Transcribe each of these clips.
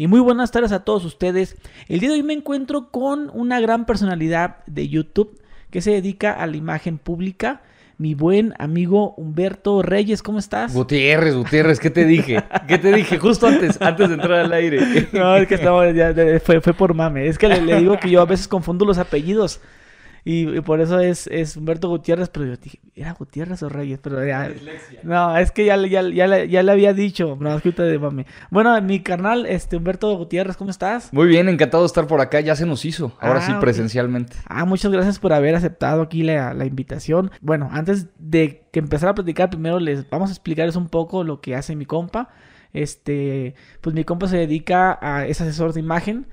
Y muy buenas tardes a todos ustedes. El día de hoy me encuentro con una gran personalidad de YouTube que se dedica a la imagen pública. Mi buen amigo Humberto Reyes, ¿cómo estás? Gutiérrez, Gutiérrez, ¿qué te dije? ¿Qué te dije? Justo antes, antes de entrar al aire. No, es que fue, por mame. Es que le, le digo que yo a veces confundo los apellidos. Y, por eso es, Humberto Gutiérrez, pero yo dije, ¿era Gutiérrez o Reyes? Pero no, es que ya, ya, le, había dicho, no, de mami. Bueno, mi canal este, Humberto Gutiérrez, ¿cómo estás? Muy bien, encantado de estar por acá, ya se nos hizo, ahora ah, sí presencialmente. Ah, muchas gracias por haber aceptado aquí la, la invitación. Bueno, antes de que empezar a platicar, primero les vamos a explicarles un poco lo que hace mi compa. Este, pues mi compa se dedica a, es asesor de imagen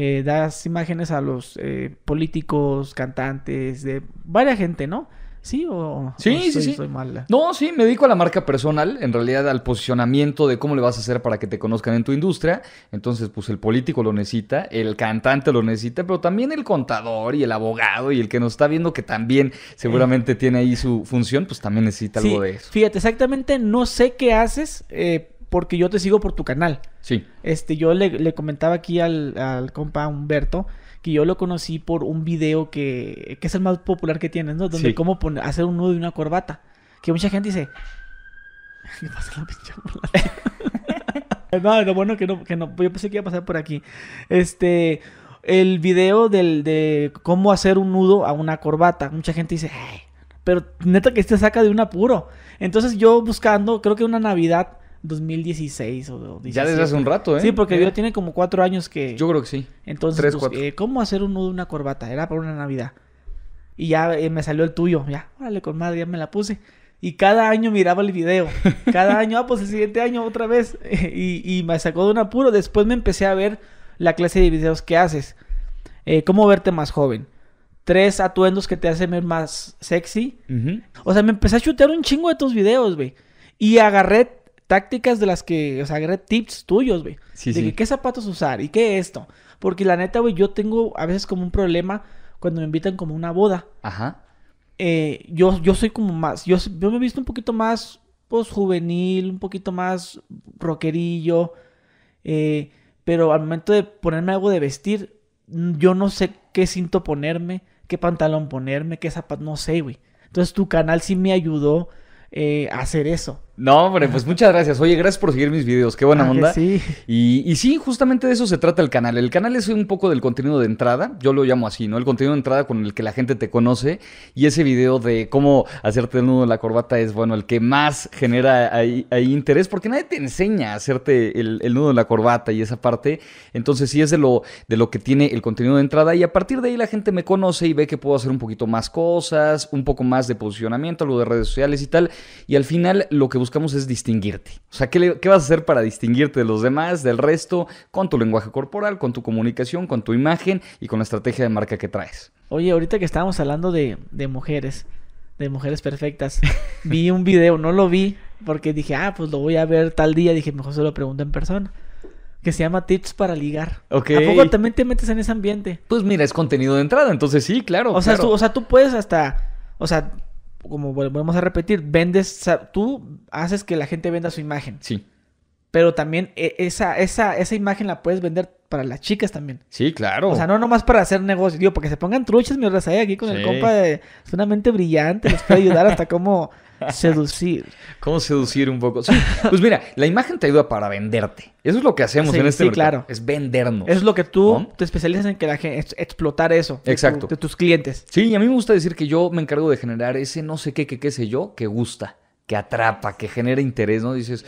eh, das imágenes a los eh, políticos, cantantes, de varias gente, ¿no? ¿Sí o sí, sí, sí. mala? No, sí, me dedico a la marca personal, en realidad al posicionamiento de cómo le vas a hacer para que te conozcan en tu industria. Entonces, pues el político lo necesita, el cantante lo necesita, pero también el contador y el abogado y el que nos está viendo que también seguramente tiene ahí su función, pues también necesita algo de eso. Fíjate, exactamente no sé qué haces, eh, porque yo te sigo por tu canal. Sí. Este, yo le, comentaba aquí al, compa Humberto que yo lo conocí por un video que, que es el más popular que tienes, ¿no? Donde cómo poner, hacer un nudo y una corbata. Que mucha gente dice, No, lo bueno que no, que no, yo pensé que iba a pasar por aquí. Este, el video de cómo hacer un nudo a una corbata. Mucha gente dice, pero neta que este saca de un apuro. Entonces yo buscando, creo que una Navidad 2016 o Ya desde hace un rato, ¿eh? Sí, porque yo ¿Eh? tiene como cuatro años que... Yo creo que sí. Entonces, pues, eh, ¿cómo hacer un nudo de una corbata? Era para una Navidad. Y ya eh, me salió el tuyo. Ya, órale, con madre, ya me la puse. Y cada año miraba el video. Cada año, ah, pues el siguiente año otra vez. y, me sacó de un apuro. Después me empecé a ver la clase de videos que haces. ¿Cómo verte más joven? Tres atuendos que te hacen ver más sexy. O sea, me empecé a chutear un chingo de tus videos, güey. Y agarré tácticas de las que, o sea, agarré tips tuyos, güey. de qué zapatos usar y qué esto. Porque la neta, güey, yo tengo a veces como un problema cuando me invitan como a una boda. Ajá. Eh, yo, yo soy como más, yo, me he visto un poquito más, pues, juvenil, un poquito más rockerillo. Eh, pero al momento de ponerme algo de vestir, yo no sé qué cinto ponerme, qué pantalón ponerme, qué zapato, no sé, güey. Entonces tu canal sí me ayudó eh, a hacer eso. No, hombre, pues muchas gracias. Oye, gracias por seguir mis videos. Qué buena ah, onda. Y, y, sí, justamente de eso se trata el canal. El canal es un poco del contenido de entrada. Yo lo llamo así, ¿no? El contenido de entrada con el que la gente te conoce. Y ese video de cómo hacerte el nudo de la corbata es, bueno, el que más genera ahí, interés. Porque nadie te enseña a hacerte el, nudo de la corbata y esa parte. Entonces sí es de lo, de lo que tiene el contenido de entrada. Y a partir de ahí la gente me conoce y ve que puedo hacer un poquito más cosas, un poco más de posicionamiento, algo de redes sociales y tal. Y al final lo que buscamos es distinguirte. O sea, ¿qué, vas a hacer para distinguirte de los demás, del resto, con tu lenguaje corporal, con tu comunicación, con tu imagen y con la estrategia de marca que traes? Oye, ahorita que estábamos hablando de, mujeres, de mujeres perfectas, vi un video, no lo vi porque dije, ah, pues lo voy a ver tal día, dije, mejor se lo pregunto en persona que se llama Tips para ligar. ¿A poco también te metes en ese ambiente? Pues mira, es contenido de entrada, entonces sí, claro. O sea, Tú, o sea tú puedes hasta, o sea, como volvemos a repetir, vendes, tú haces que la gente venda su imagen. Sí pero también e, esa, esa, esa imagen la puedes vender para las chicas también. Sí, claro. O sea, no nomás para hacer negocio. Digo, porque se pongan truchas, mi raza, ¿eh? aquí con el compa de... Es una mente brillante, les puede ayudar hasta cómo seducir. ¿Cómo seducir un poco? Pues mira, la imagen te ayuda para venderte. Eso es lo que hacemos en este sí, claro. Es vendernos. Es lo que tú te especializas en que la gente... Explotar eso. Exacto. De, tus clientes. Sí, y a mí me gusta decir que yo me encargo de generar ese no sé qué, qué, qué sé yo, que gusta, que atrapa, que genera interés, ¿no? Dices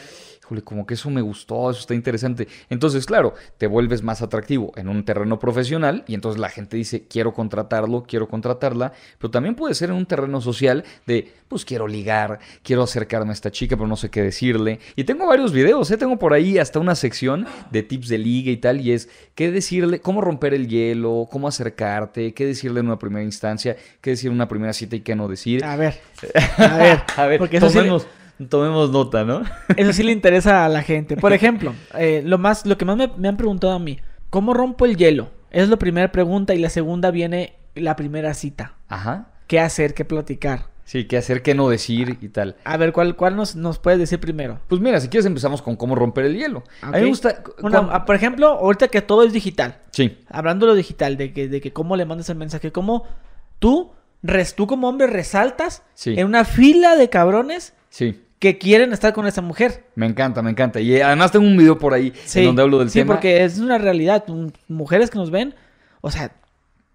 como que eso me gustó, eso está interesante. Entonces, claro, te vuelves más atractivo en un terreno profesional y entonces la gente dice, quiero contratarlo, quiero contratarla, pero también puede ser en un terreno social de, pues quiero ligar, quiero acercarme a esta chica, pero no sé qué decirle. Y tengo varios videos, ¿eh? tengo por ahí hasta una sección de tips de liga y tal, y es qué decirle, cómo romper el hielo, cómo acercarte, qué decirle en una primera instancia, qué decir en una primera cita y qué no decir. A ver, a ver, a ver, porque eso Tomemos nota, ¿no? Eso sí le interesa a la gente. Por ejemplo, eh, lo, más, lo que más me, han preguntado a mí, ¿cómo rompo el hielo? Es la primera pregunta y la segunda viene la primera cita. Ajá. ¿Qué hacer? ¿Qué platicar? Sí, qué hacer, qué no decir y tal. A ver, ¿cuál, cuál nos, nos puedes decir primero? Pues mira, si quieres empezamos con cómo romper el hielo. A mí me gusta... Ah, por ejemplo, ahorita que todo es digital. Sí. Hablando de lo digital, de que, de que cómo le mandas el mensaje, cómo tú, res, tú como hombre resaltas sí. en una fila de cabrones. Sí que quieren estar con esa mujer. Me encanta, me encanta. Y eh, además tengo un video por ahí en donde hablo del tema. Sí, porque es una realidad. Mujeres que nos ven, o sea,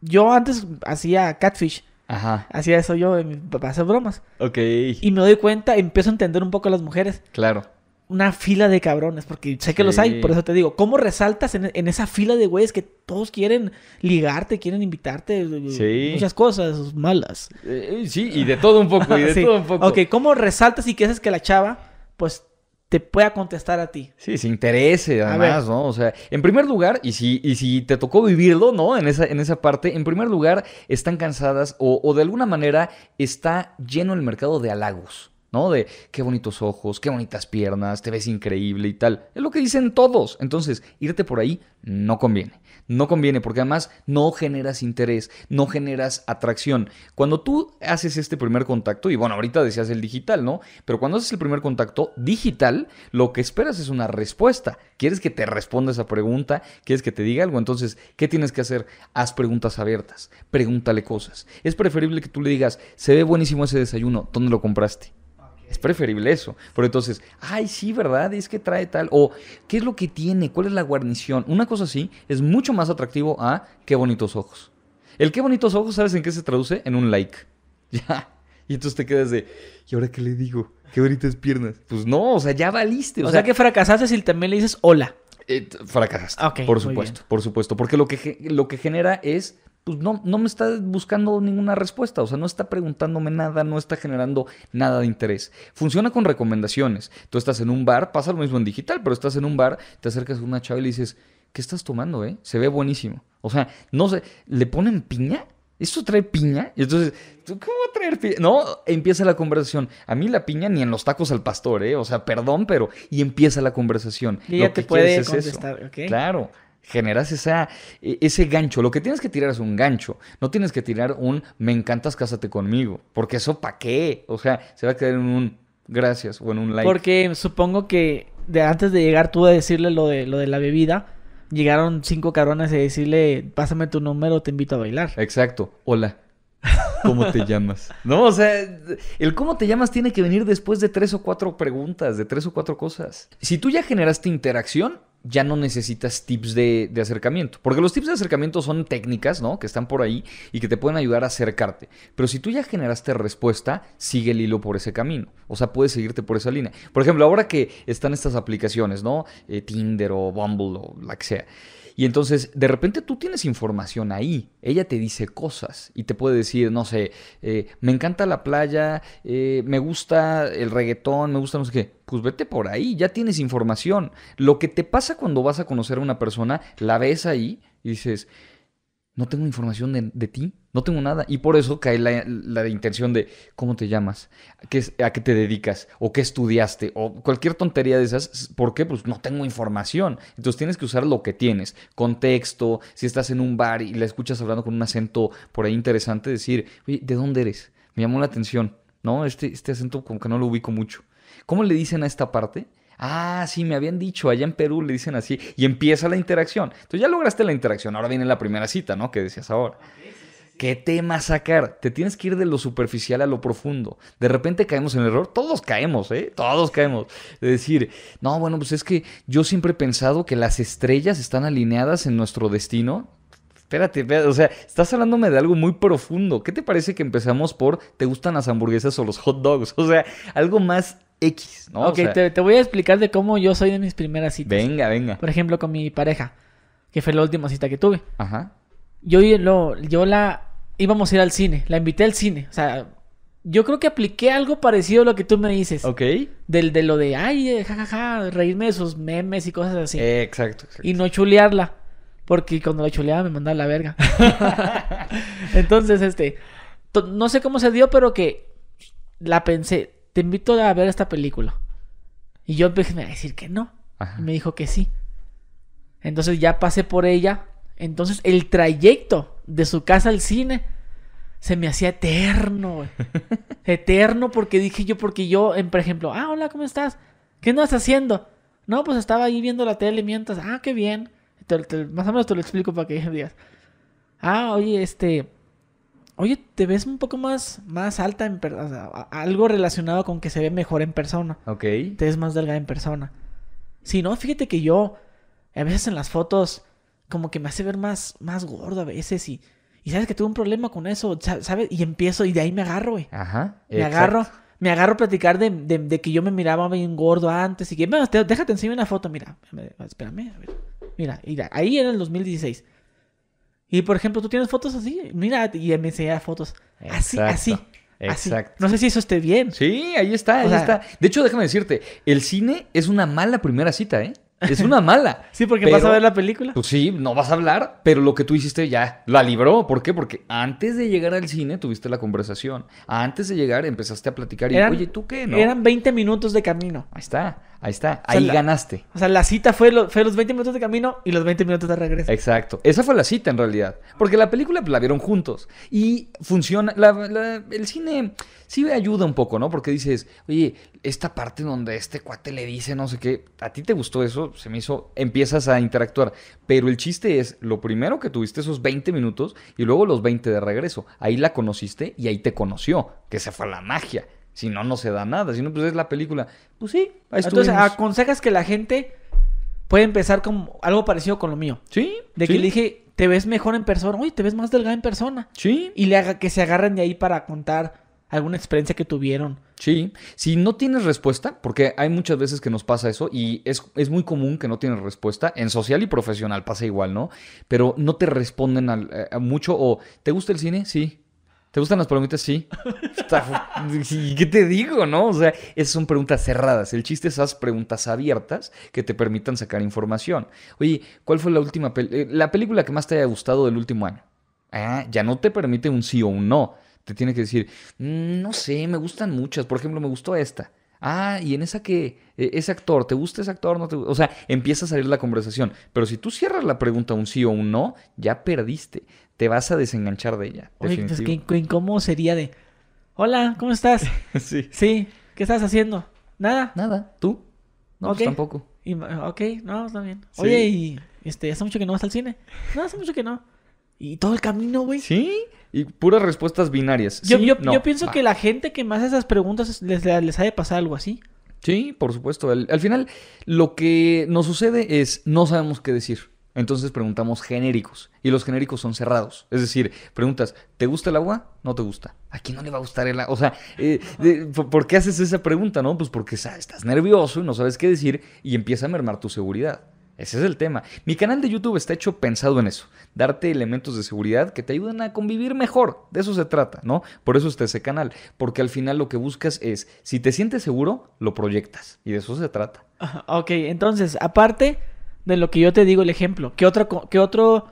yo antes hacía catfish. Ajá. Hacía eso yo, mi papá bromas. Ok. Y me doy cuenta, empiezo a entender un poco a las mujeres. Claro una fila de cabrones, porque sé que los hay, por eso te digo, ¿cómo resaltas en, esa fila de güeyes que todos quieren ligarte, quieren invitarte? Eh, sí. Muchas cosas malas. Eh, sí, y de todo un poco, y de todo un poco. Ok, ¿cómo resaltas y qué haces que la chava, pues, te pueda contestar a ti? Sí, se interese, además, ¿no? O sea, en primer lugar, y si, y si te tocó vivirlo, ¿no? En esa, en esa parte, en primer lugar, están cansadas o, o de alguna manera está lleno el mercado de halagos. De qué bonitos ojos, qué bonitas piernas, te ves increíble y tal. Es lo que dicen todos. Entonces, irte por ahí no conviene. No conviene porque además no generas interés, no generas atracción. Cuando tú haces este primer contacto, y bueno, ahorita decías el digital, ¿no? Pero cuando haces el primer contacto digital, lo que esperas es una respuesta. Quieres que te responda esa pregunta, quieres que te diga algo. Entonces, ¿qué tienes que hacer? Haz preguntas abiertas, pregúntale cosas. Es preferible que tú le digas, se ve buenísimo ese desayuno, ¿dónde lo compraste? Es preferible eso. Pero entonces, ay, sí, ¿verdad? Es que trae tal. O, ¿qué es lo que tiene? ¿Cuál es la guarnición? Una cosa así es mucho más atractivo a qué bonitos ojos. El qué bonitos ojos, ¿sabes en qué se traduce? En un like. Ya. Y entonces te quedas de, ¿y ahora qué le digo? Qué bonitas piernas. Pues no, o sea, ya valiste. O, sea, que fracasaste si también le dices hola. Eh, fracasaste. por supuesto, por supuesto. Porque lo que, lo que genera es pues no, me está buscando ninguna respuesta, o sea, no está preguntándome nada, no está generando nada de interés. Funciona con recomendaciones. Tú estás en un bar, pasa lo mismo en digital, pero estás en un bar, te acercas a una chava y le dices, ¿qué estás tomando, eh? Se ve buenísimo. O sea, no sé, ¿le ponen piña? ¿Esto trae piña? Y entonces, ¿cómo va traer piña? No, empieza la conversación. A mí la piña ni en los tacos al pastor, ¿eh? O sea, perdón, pero. Y empieza la conversación. Y Lo que te puede es eso. Claro generas esa, e, ese gancho. Lo que tienes que tirar es un gancho. No tienes que tirar un me encantas, cásate conmigo. Porque eso para qué. O sea, se va a quedar en un gracias o en un like. Porque supongo que de antes de llegar tú a decirle lo de, lo de la bebida, llegaron cinco cabrones a decirle, pásame tu número, te invito a bailar. Exacto. Hola. ¿Cómo te llamas? No, o sea, el cómo te llamas tiene que venir después de tres o cuatro preguntas, de tres o cuatro cosas. Si tú ya generaste interacción, ya no necesitas tips de, acercamiento. Porque los tips de acercamiento son técnicas, ¿no? Que están por ahí y que te pueden ayudar a acercarte. Pero si tú ya generaste respuesta, sigue el hilo por ese camino. O sea, puedes seguirte por esa línea. Por ejemplo, ahora que están estas aplicaciones, ¿no? Eh, Tinder o Bumble o la que sea. Y entonces, de repente tú tienes información ahí, ella te dice cosas y te puede decir, no sé, eh, me encanta la playa, eh, me gusta el reggaetón, me gusta no sé qué. Pues vete por ahí, ya tienes información. Lo que te pasa cuando vas a conocer a una persona, la ves ahí y dices, no tengo información de, ti, no tengo nada. Y por eso cae la, la intención de cómo te llamas, ¿A qué, a qué te dedicas, o qué estudiaste, o cualquier tontería de esas. ¿Por qué? Pues no tengo información. Entonces tienes que usar lo que tienes. Contexto, si estás en un bar y la escuchas hablando con un acento por ahí interesante, decir, oye, ¿de dónde eres? Me llamó la atención. No, este, este acento como que no lo ubico mucho. ¿Cómo le dicen a esta parte? Ah, sí, me habían dicho, allá en Perú le dicen así, y empieza la interacción. Entonces ya lograste la interacción, ahora viene la primera cita, ¿no? Que decías ahora. ¿Qué tema sacar? Te tienes que ir de lo superficial a lo profundo. De repente caemos en el error, todos caemos, ¿eh? Todos caemos. De decir, no, bueno, pues es que yo siempre he pensado que las estrellas están alineadas en nuestro destino. Espérate, espérate, o sea, estás hablándome de algo muy profundo. ¿Qué te parece que empezamos por te gustan las hamburguesas o los hot dogs? O sea, algo más X, ¿no? Ok, te, voy a explicar de cómo yo soy de mis primeras citas. Venga, venga. Por ejemplo, con mi pareja, que fue la última cita que tuve. Ajá. Yo, yo la íbamos a ir al cine, la invité al cine. O sea, yo creo que apliqué algo parecido a lo que tú me dices. Ok. Del, de lo de, ay, jajaja, eh, ja, ja, reírme de sus memes y cosas así. exacto, exacto. Y no chulearla. Porque cuando la chuleaba me mandaba la verga. Entonces, este, no sé cómo se dio, pero que la pensé, te invito a ver esta película. Y yo empecé a decir que no. Y me dijo que sí. Entonces ya pasé por ella. Entonces el trayecto de su casa al cine se me hacía eterno, eterno porque dije yo, porque yo, en, por ejemplo, ah, hola, ¿cómo estás? ¿Qué estás haciendo? No, pues estaba ahí viendo la tele mientras, ah, qué bien. más o menos te lo explico para que digas. Ah, oye, este, oye, te ves un poco más, más alta en persona, algo relacionado con que se ve mejor en persona. Ok. Te ves más delgada en persona. Si no, fíjate que yo, a veces en las fotos, como que me hace ver más, más gordo a veces y... Y sabes que tuve un problema con eso, ¿sabes? Y empiezo, y de ahí me agarro, güey. Ajá. Me agarro, me agarro a platicar de, que yo me miraba bien gordo antes y que, bueno, déjate enseñar una foto, mira, espérame, a ver. Mira, mira, ahí era el 2016. Y por ejemplo, tú tienes fotos así, mira, y me enseñaba fotos. Así, así. Exacto. No sé si eso esté bien. Sí, ahí está, ahí está. De hecho, déjame decirte, el cine es una mala primera cita, ¿eh? Es una mala. sí, porque vas a ver la película. Pues sí, no vas a hablar, pero lo que tú hiciste ya la libró. ¿Por qué? Porque antes de llegar al cine tuviste la conversación. Antes de llegar empezaste a platicar y, oye, ¿tú qué? Eran 20 minutos de camino. Ahí está. Ahí está, ahí ganaste. O sea, la cita fue, los 20 minutos de camino y los 20 minutos de regreso. Exacto, esa fue la cita en realidad, porque la película pues, la vieron juntos y funciona, el cine sí ayuda un poco, ¿no? Porque dices, oye, esta parte donde este cuate le dice no sé qué, a ti te gustó eso, se me hizo, empiezas a interactuar, pero el chiste es, lo primero que tuviste esos 20 minutos y luego los 20 de regreso, ahí la conociste y ahí te conoció, que se fue la magia si no, no se da nada. Si no, pues es la película. Pues sí. Entonces, aconsejas que la gente puede empezar con algo parecido con lo mío. Sí. De que le dije, te ves mejor en persona. Uy, te ves más delgada en persona. Sí. Y le haga que se agarren de ahí para contar alguna experiencia que tuvieron. Sí. Si no tienes respuesta, porque hay muchas veces que nos pasa eso y es, muy común que no tienes respuesta. En social y profesional pasa igual, ¿no? Pero no te responden al, eh, mucho o ¿te gusta el cine? Sí. ¿Te gustan las palomitas? Sí. ¿Qué te digo, no? O sea, esas son preguntas cerradas. El chiste es esas preguntas abiertas que te permitan sacar información. Oye, ¿cuál fue la última eh, la película que más te haya gustado del último año? Ah, ya no te permite un sí o un no. Te tiene que decir, mm, no sé, me gustan muchas. Por ejemplo, me gustó esta. Ah, y en esa que e, ese actor, ¿te gusta ese actor? No te gusta? O sea, empieza a salir la conversación. Pero si tú cierras la pregunta un sí o un no, ya perdiste. Te vas a desenganchar de ella. Oye, pues, qué, sería de. Hola, ¿cómo estás? sí. Sí, ¿qué estás haciendo? Nada. Nada. ¿Tú? No, pues, tampoco. ok, no, está bien. Oye, y este, hace mucho que no vas al cine. No, hace mucho que no. Y todo el camino, güey. Sí. Y puras respuestas binarias. Yo, pienso que la gente que más esas preguntas les, ha de pasar algo así. Sí, por supuesto. Al, final, lo que nos sucede es no sabemos qué decir. Entonces preguntamos genéricos. Y los genéricos son cerrados. Es decir, preguntas, ¿te gusta el agua? No te gusta. ¿A quién no le va a gustar el agua? O sea, eh, ¿por qué haces esa pregunta? No, pues porque ¿sabes? estás nervioso y no sabes qué decir y empieza a mermar tu seguridad. Ese es el tema. Mi canal de YouTube está hecho pensado en eso, darte elementos de seguridad que te ayuden a convivir mejor. De eso se trata, ¿no? Por eso está ese canal, porque al final lo que buscas es, si te sientes seguro, lo proyectas. Y de eso se trata. Ok, entonces, aparte de lo que yo te digo, el ejemplo, ¿qué otro, otro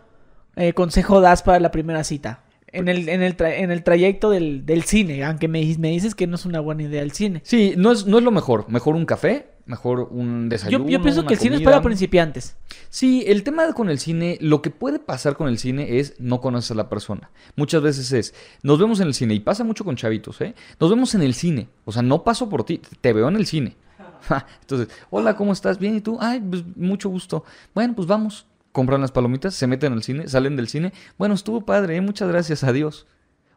eh, consejo das para la primera cita? En el, en el, trayecto del, cine, aunque me, me dices que no es una buena idea el cine. Sí, no es, no es lo mejor. Mejor un café mejor un desayuno. Yo, pienso que el cine es para principiantes. Sí, el tema con el cine, lo que puede pasar con el cine es no conoces a la persona. Muchas veces es, nos vemos en el cine, y pasa mucho con chavitos, ¿eh? Nos vemos en el cine, o sea, no paso por ti, te veo en el cine. Entonces, hola, ¿cómo estás? Bien, ¿y tú? Ay, pues mucho gusto. Bueno, pues vamos. Compran las palomitas, se meten al cine, salen del cine. Bueno, estuvo padre, ¿eh? muchas gracias, a dios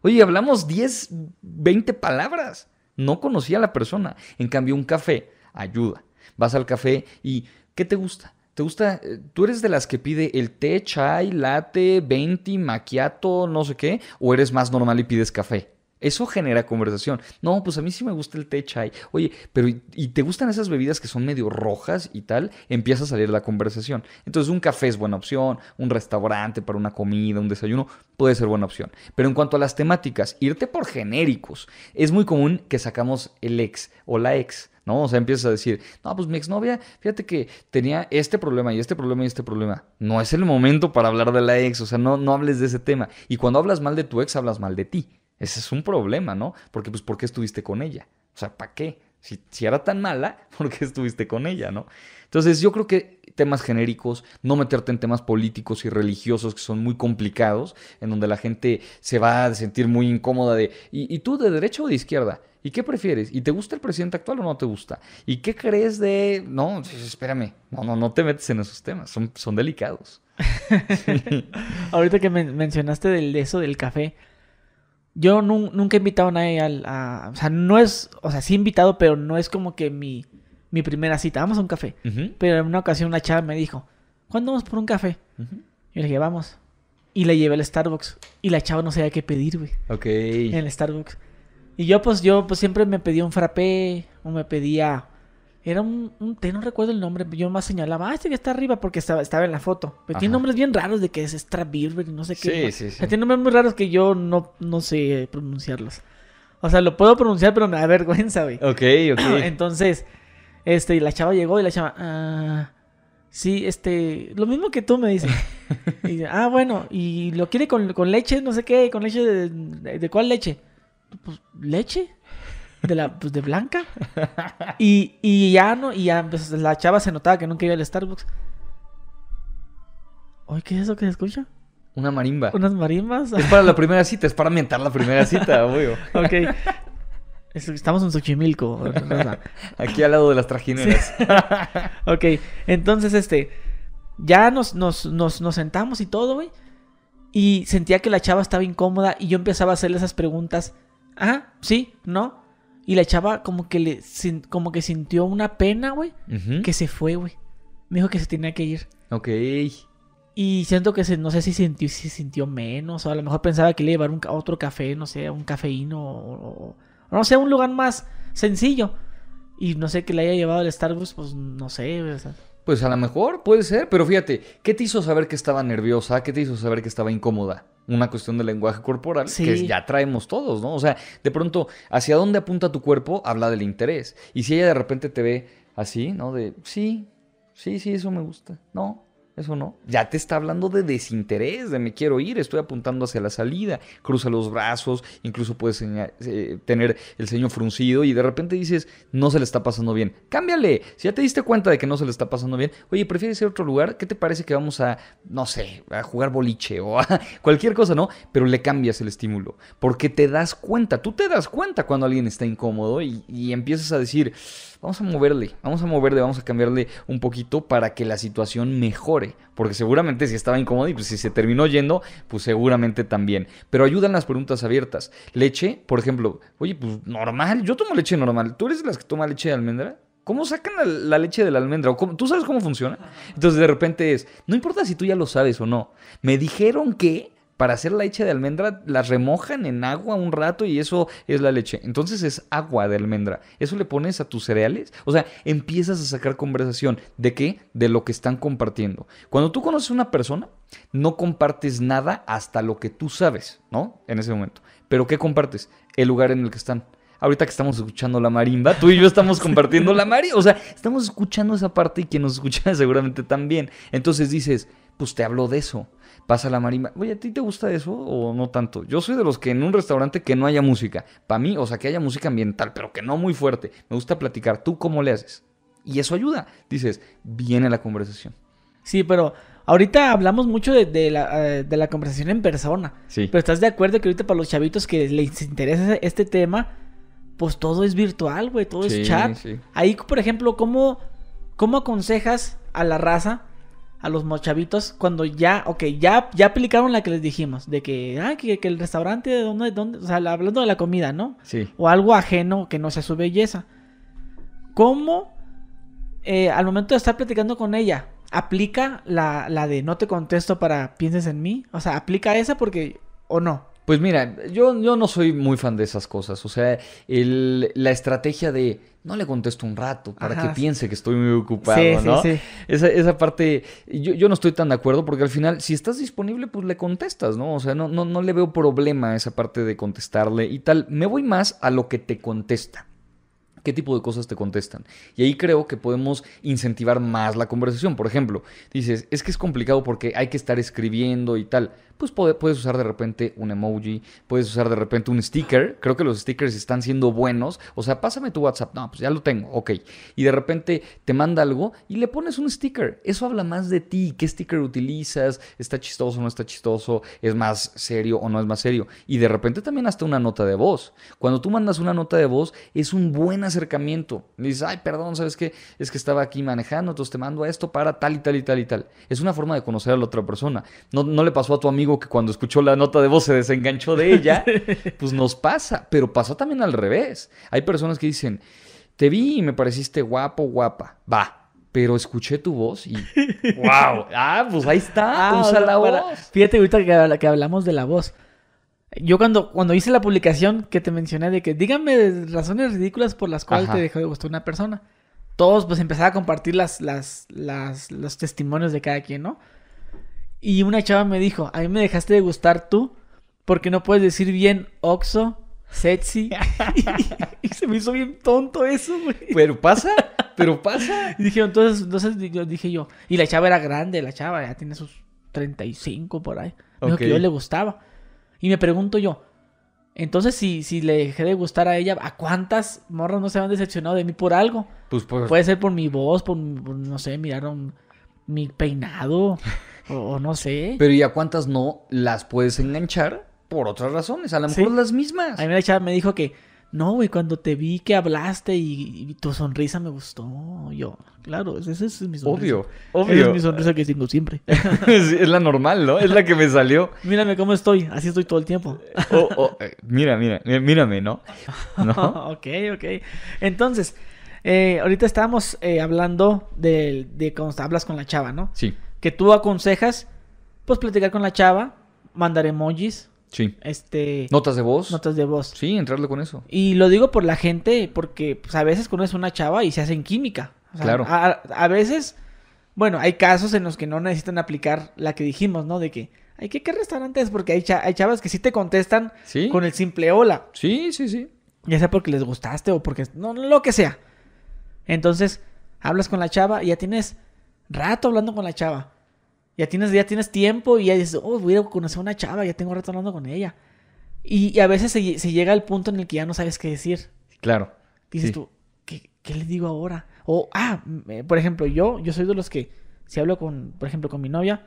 Oye, hablamos 10, 20 palabras. No conocía a la persona. En cambio, un café ayuda. Vas al café y ¿qué te gusta? ¿Te gusta? Eh, ¿Tú eres de las que pide el té, chai, latte, venti, macchiato, no sé qué? ¿O eres más normal y pides café? Eso genera conversación. No, pues a mí sí me gusta el té chai. Oye, pero ¿y te gustan esas bebidas que son medio rojas y tal? Empieza a salir la conversación. Entonces un café es buena opción, un restaurante para una comida, un desayuno, puede ser buena opción. Pero en cuanto a las temáticas, irte por genéricos. Es muy común que sacamos el ex o la ex. ¿no? O sea, empiezas a decir, no, pues mi exnovia, fíjate que tenía este problema y este problema y este problema. No es el momento para hablar de la ex, o sea, no, no hables de ese tema. Y cuando hablas mal de tu ex, hablas mal de ti. Ese es un problema, ¿no? Porque, pues, ¿por qué estuviste con ella? O sea, ¿para qué? Si, si, era tan mala, ¿por qué estuviste con ella, no? Entonces, yo creo que temas genéricos, no meterte en temas políticos y religiosos que son muy complicados, en donde la gente se va a sentir muy incómoda de, y tú de derecha o de izquierda? ¿Y qué prefieres? ¿Y te gusta el presidente actual o no te gusta? ¿Y qué crees de.? No, pues, espérame. No, no, no te metes en esos temas. Son, son delicados. Ahorita que mencionaste del, eso del café, yo nunca he invitado a nadie A, o sea, no es. O sea, sí he invitado, pero no es como que mi, primera cita. Vamos a un café. Pero en una ocasión una chava me dijo: ¿Cuándo vamos por un café? Y le dije: Vamos. Y la llevé al Starbucks. Y la chava no sabía qué pedir, güey. Ok. En el Starbucks. Y yo pues yo pues siempre me pedía un frappé o me pedía... Era un, un té, no recuerdo el nombre, yo más señalaba, ah, este que está arriba porque estaba, estaba en la foto. Pero tiene nombres bien raros de que es Extra Birber no sé qué. Sí, sí, sí. Eh, tiene nombres muy raros que yo no, no sé pronunciarlos. O sea, lo puedo pronunciar, pero me da vergüenza, güey. Ok, ok. Entonces, este, y la chava llegó y la chava, ah, sí, este, lo mismo que tú me dices. ah, bueno, y lo quiere con, leche, no sé qué, con leche de, de cuál leche pues, leche de la pues, de blanca y, y ya no y ya pues, la chava se notaba que nunca iba al Starbucks oye qué es eso que se escucha una marimba unas marimbas es para la primera cita es para mentar la primera cita obvio Ok. Estamos en Xochimilco. Aquí al lado de las trajineras. ok, entonces este. Ya nos, nos, nos, nos sentamos y todo, güey. Y sentía que la chava estaba incómoda y yo empezaba a hacerle esas preguntas Ah, sí, no. Y la chava como que le como que sintió una pena, güey, que se fue, güey. Me dijo que se tenía que ir. Ok. Y siento que no sé si sintió, si sintió menos, o a lo mejor pensaba que le iba a llevar otro café, no sé, un cafeíno, o, no sé, un lugar más sencillo. Y no sé que le haya llevado al Starbucks, pues no sé. Pues a lo mejor puede ser, pero fíjate, ¿qué te hizo saber que estaba nerviosa? ¿Qué te hizo saber que estaba incómoda? una cuestión de lenguaje corporal que ya traemos todos, ¿no? O sea, de pronto, hacia dónde apunta tu cuerpo habla del interés. Y si ella de repente te ve así, ¿no? De, sí, sí, sí, eso me gusta. No, eso no. Ya te está hablando de desinterés, de me quiero ir, estoy apuntando hacia la salida. Cruza los brazos, incluso puedes eh, tener el ceño fruncido y de repente dices, no se le está pasando bien. Cámbiale. Si ya te diste cuenta de que no se le está pasando bien, oye, ¿prefieres ir a otro lugar? ¿Qué te parece que vamos a, no sé, a jugar boliche o a cualquier cosa, no? Pero le cambias el estímulo porque te das cuenta, tú te das cuenta cuando alguien está incómodo y, y empiezas a decir, vamos a moverle, vamos a moverle, vamos a cambiarle un poquito para que la situación mejore. Porque seguramente si estaba incómodo y pues, si se terminó yendo, pues seguramente también. Pero ayudan las preguntas abiertas. Leche, por ejemplo, oye, pues normal, yo tomo leche normal. ¿Tú eres de las que toma leche de almendra? ¿Cómo sacan la, leche de la almendra? ¿Tú sabes cómo funciona? Entonces de repente es, no importa si tú ya lo sabes o no, me dijeron que para hacer la leche de almendra, las remojan en agua un rato y eso es la leche. Entonces es agua de almendra. Eso le pones a tus cereales. O sea, empiezas a sacar conversación. ¿De qué? De lo que están compartiendo. Cuando tú conoces a una persona, no compartes nada hasta lo que tú sabes, ¿no? En ese momento. Pero ¿qué compartes? El lugar en el que están ahorita que estamos escuchando la marimba, tú y yo estamos compartiendo la marimba, o sea, estamos escuchando esa parte y quien nos escucha seguramente también. Entonces dices, pues te hablo de eso. Pasa la marimba. Oye, ¿a ti te gusta eso o no tanto? Yo soy de los que en un restaurante que no haya música. Para mí, o sea, que haya música ambiental, pero que no muy fuerte. Me gusta platicar. ¿Tú cómo le haces? Y eso ayuda. Dices, viene la conversación. Sí, pero ahorita hablamos mucho de, eh, la, conversación en persona. Sí. Pero estás de acuerdo que ahorita para los chavitos que les interesa este tema, pues todo es virtual, güey, todo es chat. Ahí, por ejemplo, ¿cómo, ¿cómo aconsejas a la raza a los mochavitos cuando ya, ok, ya, ya aplicaron la que les dijimos, de que, ah, que, el restaurante de donde, o sea, hablando de la comida, ¿no? Sí. O algo ajeno que no sea su belleza. ¿Cómo eh, al momento de estar platicando con ella, aplica la, la de no te contesto para pienses en mí? O sea, aplica esa porque, o no. Pues mira, yo, yo no soy muy fan de esas cosas. O sea, la estrategia de no le contesto un rato para que piense que estoy muy ocupado, ¿no? Esa, esa parte, yo, yo, no estoy tan de acuerdo porque al final, si estás disponible, pues le contestas, ¿no? O sea, no, no, no le veo problema esa parte de contestarle y tal. Me voy más a lo que te contesta qué tipo de cosas te contestan. Y ahí creo que podemos incentivar más la conversación. Por ejemplo, dices, es que es complicado porque hay que estar escribiendo y tal. Pues puedes usar de repente un emoji, puedes usar de repente un sticker. Creo que los stickers están siendo buenos. O sea, pásame tu WhatsApp. No, pues ya lo tengo. Ok. Y de repente te manda algo y le pones un sticker. Eso habla más de ti. ¿Qué sticker utilizas? ¿Está chistoso o no está chistoso? ¿Es más serio o no es más serio? Y de repente también hasta una nota de voz. Cuando tú mandas una nota de voz, es un buen acercamiento. Me dices, ay, perdón, ¿sabes qué? Es que estaba aquí manejando, entonces te mando a esto para tal y tal y tal y tal. Es una forma de conocer a la otra persona. No, le pasó a tu amigo que cuando escuchó la nota de voz se desenganchó de ella. pues nos pasa, pero pasó también al revés. Hay personas que dicen, te vi y me pareciste guapo, guapa. Va, pero escuché tu voz y wow. Ah, pues ahí está, ah, usa la Fíjate ahorita que, hablamos de la voz. Yo cuando, cuando hice la publicación que te mencioné de que díganme razones ridículas por las cuales te dejó de gustar una persona. Todos pues empezaba a compartir las, las, los testimonios de cada quien, ¿no? Y una chava me dijo, a mí me dejaste de gustar tú porque no puedes decir bien Oxo, sexy. y se me hizo bien tonto eso, güey. Pero pasa, pero pasa. Y dije, entonces, entonces dije yo, y la chava era grande, la chava ya tiene sus 35 por ahí. dijo que yo le gustaba. Y me pregunto yo, entonces si, si le dejé de gustar a ella, ¿a cuántas morras no se han decepcionado de mí por algo? Pues, pues, Puede ser por mi voz, por, no sé, miraron mi peinado o, no sé. Pero ¿y a cuántas no las puedes enganchar por otras razones? A lo mejor las mismas. A mí me dijo que no, güey, cuando te vi que hablaste y, tu sonrisa me gustó. Yo, claro, esa es mi sonrisa. Obvio, obvio. Esa es mi sonrisa que tengo siempre. es, la normal, ¿no? Es la que me salió. Mírame cómo estoy, así estoy todo el tiempo. Eh, mira, mira, mírame, ¿no? ¿No? ok, ok. Entonces, eh, ahorita estábamos eh, hablando de, de cuando hablas con la chava, ¿no? Sí. Que tú aconsejas, pues platicar con la chava, mandar emojis, Sí. Este, notas de voz. Notas de voz. Sí, entrarle con eso. Y lo digo por la gente, porque pues, a veces conoces una chava y se hacen química. claro. A, veces, bueno, hay casos en los que no necesitan aplicar la que dijimos, ¿no? De que, hay que qué restaurantes, porque hay, chavas que sí te contestan con el simple hola. Sí, sí, sí. Ya sea porque les gustaste o porque, lo que sea. Entonces, hablas con la chava y ya tienes rato hablando con la chava. Ya tienes, ya tienes tiempo y ya dices, oh, voy a conocer a una chava, ya tengo rato hablando con ella. Y, a veces se, llega al punto en el que ya no sabes qué decir. Claro. Dices tú, ¿qué, le digo ahora? O, ah, mm, eh, por ejemplo, yo, yo soy de los que, si hablo con, por ejemplo, con mi novia,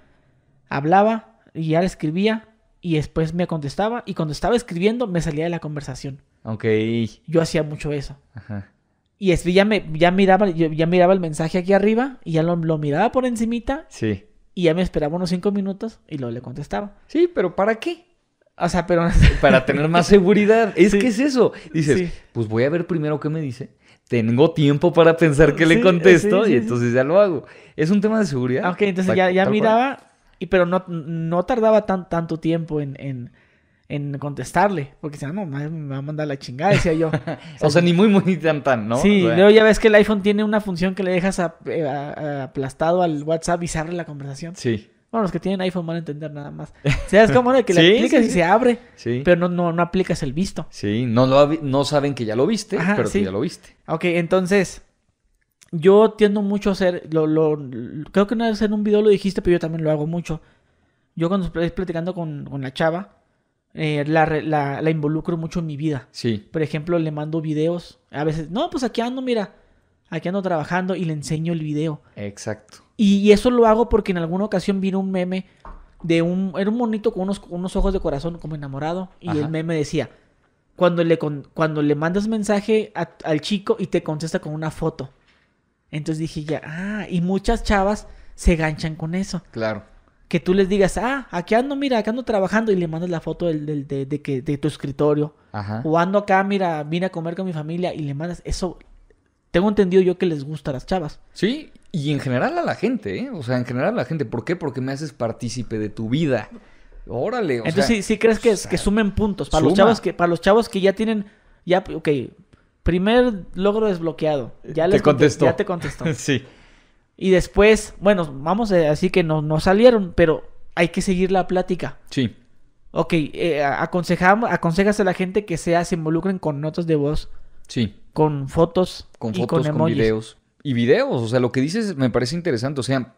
hablaba y ya le escribía y después me contestaba y cuando estaba escribiendo me salía de la conversación. Ok. Yo hacía mucho eso. Ajá. Y ya, me, ya, miraba, ya miraba el mensaje aquí arriba y ya lo, lo miraba por encimita. Sí y ya me esperaba unos cinco minutos y luego le contestaba. Sí, pero ¿para qué? O sea, pero... Para tener más seguridad. Es que es eso. Dices, pues voy a ver primero qué me dice. Tengo tiempo para pensar que le contesto y entonces ya lo hago. Es un tema de seguridad. Ok, entonces ya, miraba, y, pero no, no tardaba tanto tiempo en en contestarle, porque si no, me va a mandar la chingada, decía yo. o, sea, ni muy, muy tan tan, ¿no? Sí, pero ya ves que el iPhone tiene una función que le dejas eh, aplastado al WhatsApp y la conversación. Sí. Bueno, los que tienen iPhone van a entender nada más. O sea, es como de que le aplicas y se abre, pero no, no, aplicas el visto. Sí, no, lo, no saben que ya lo viste, pero que ya lo viste. Ok, entonces, yo tiendo mucho a hacer, creo que no vez en un video lo dijiste, pero yo también lo hago mucho. Yo cuando estoy platicando con la chava, eh, la, involucro mucho en mi vida. Sí. Por ejemplo, le mando videos. A veces, no, pues aquí ando, mira, aquí ando trabajando y le enseño el video. Exacto. Y, eso lo hago porque en alguna ocasión vino un meme de un, era un monito con unos, ojos de corazón como enamorado y el meme decía, cuando le, cuando le mandas mensaje al chico y te contesta con una foto. Entonces dije ya, ah, y muchas chavas se ganchan con eso. Claro que tú les digas, ah, aquí ando, mira, aquí ando trabajando y le mandas la foto del, de, que, de tu escritorio. Ajá. O ando acá, mira, vine a comer con mi familia y le mandas eso. Tengo entendido yo que les gusta a las chavas. Sí, y en general a la gente, ¿eh? O sea, en general a la gente. ¿Por qué? Porque me haces partícipe de tu vida. Órale, o Entonces, sea, ¿sí, sí crees que, sumen puntos. Para los chavos que, para los chavos que ya tienen, ya, ok, primer logro desbloqueado. Ya les contestó. ya te contestó. sí. Y después, bueno, vamos así que no, salieron, pero hay que seguir la plática. Sí. Ok, eh, aconsejamos, aconsejas a la gente que se involucren con notas de voz. Sí. Con fotos. Con y fotos, con videos. Y videos, o sea, lo que dices me parece interesante. O sea,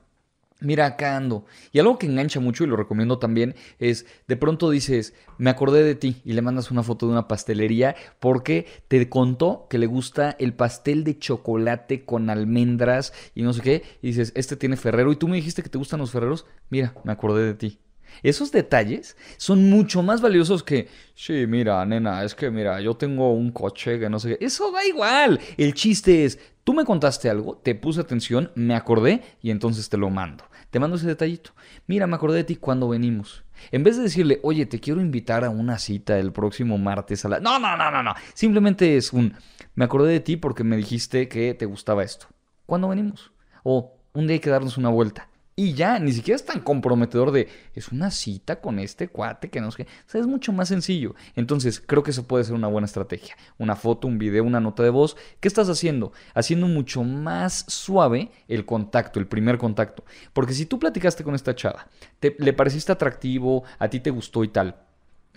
Mira, acá ando. Y algo que engancha mucho y lo recomiendo también es, de pronto dices, me acordé de ti y le mandas una foto de una pastelería porque te contó que le gusta el pastel de chocolate con almendras y no sé qué. Y dices, este tiene ferrero y tú me dijiste que te gustan los ferreros. Mira, me acordé de ti. Esos detalles son mucho más valiosos que, sí, mira, nena, es que mira, yo tengo un coche que no sé qué. Eso da igual. El chiste es, tú me contaste algo, te puse atención, me acordé y entonces te lo mando. Te mando ese detallito. Mira, me acordé de ti cuando venimos. En vez de decirle, oye, te quiero invitar a una cita el próximo martes a la... No, no, no, no, no. Simplemente es un, me acordé de ti porque me dijiste que te gustaba esto. ¿Cuándo venimos? O un día hay que darnos una vuelta y ya, ni siquiera es tan comprometedor de es una cita con este cuate que no sé, o sea, es mucho más sencillo. Entonces, creo que eso puede ser una buena estrategia. Una foto, un video, una nota de voz. ¿Qué estás haciendo? Haciendo mucho más suave el contacto, el primer contacto. Porque si tú platicaste con esta chava, te, le pareciste atractivo, a ti te gustó y tal,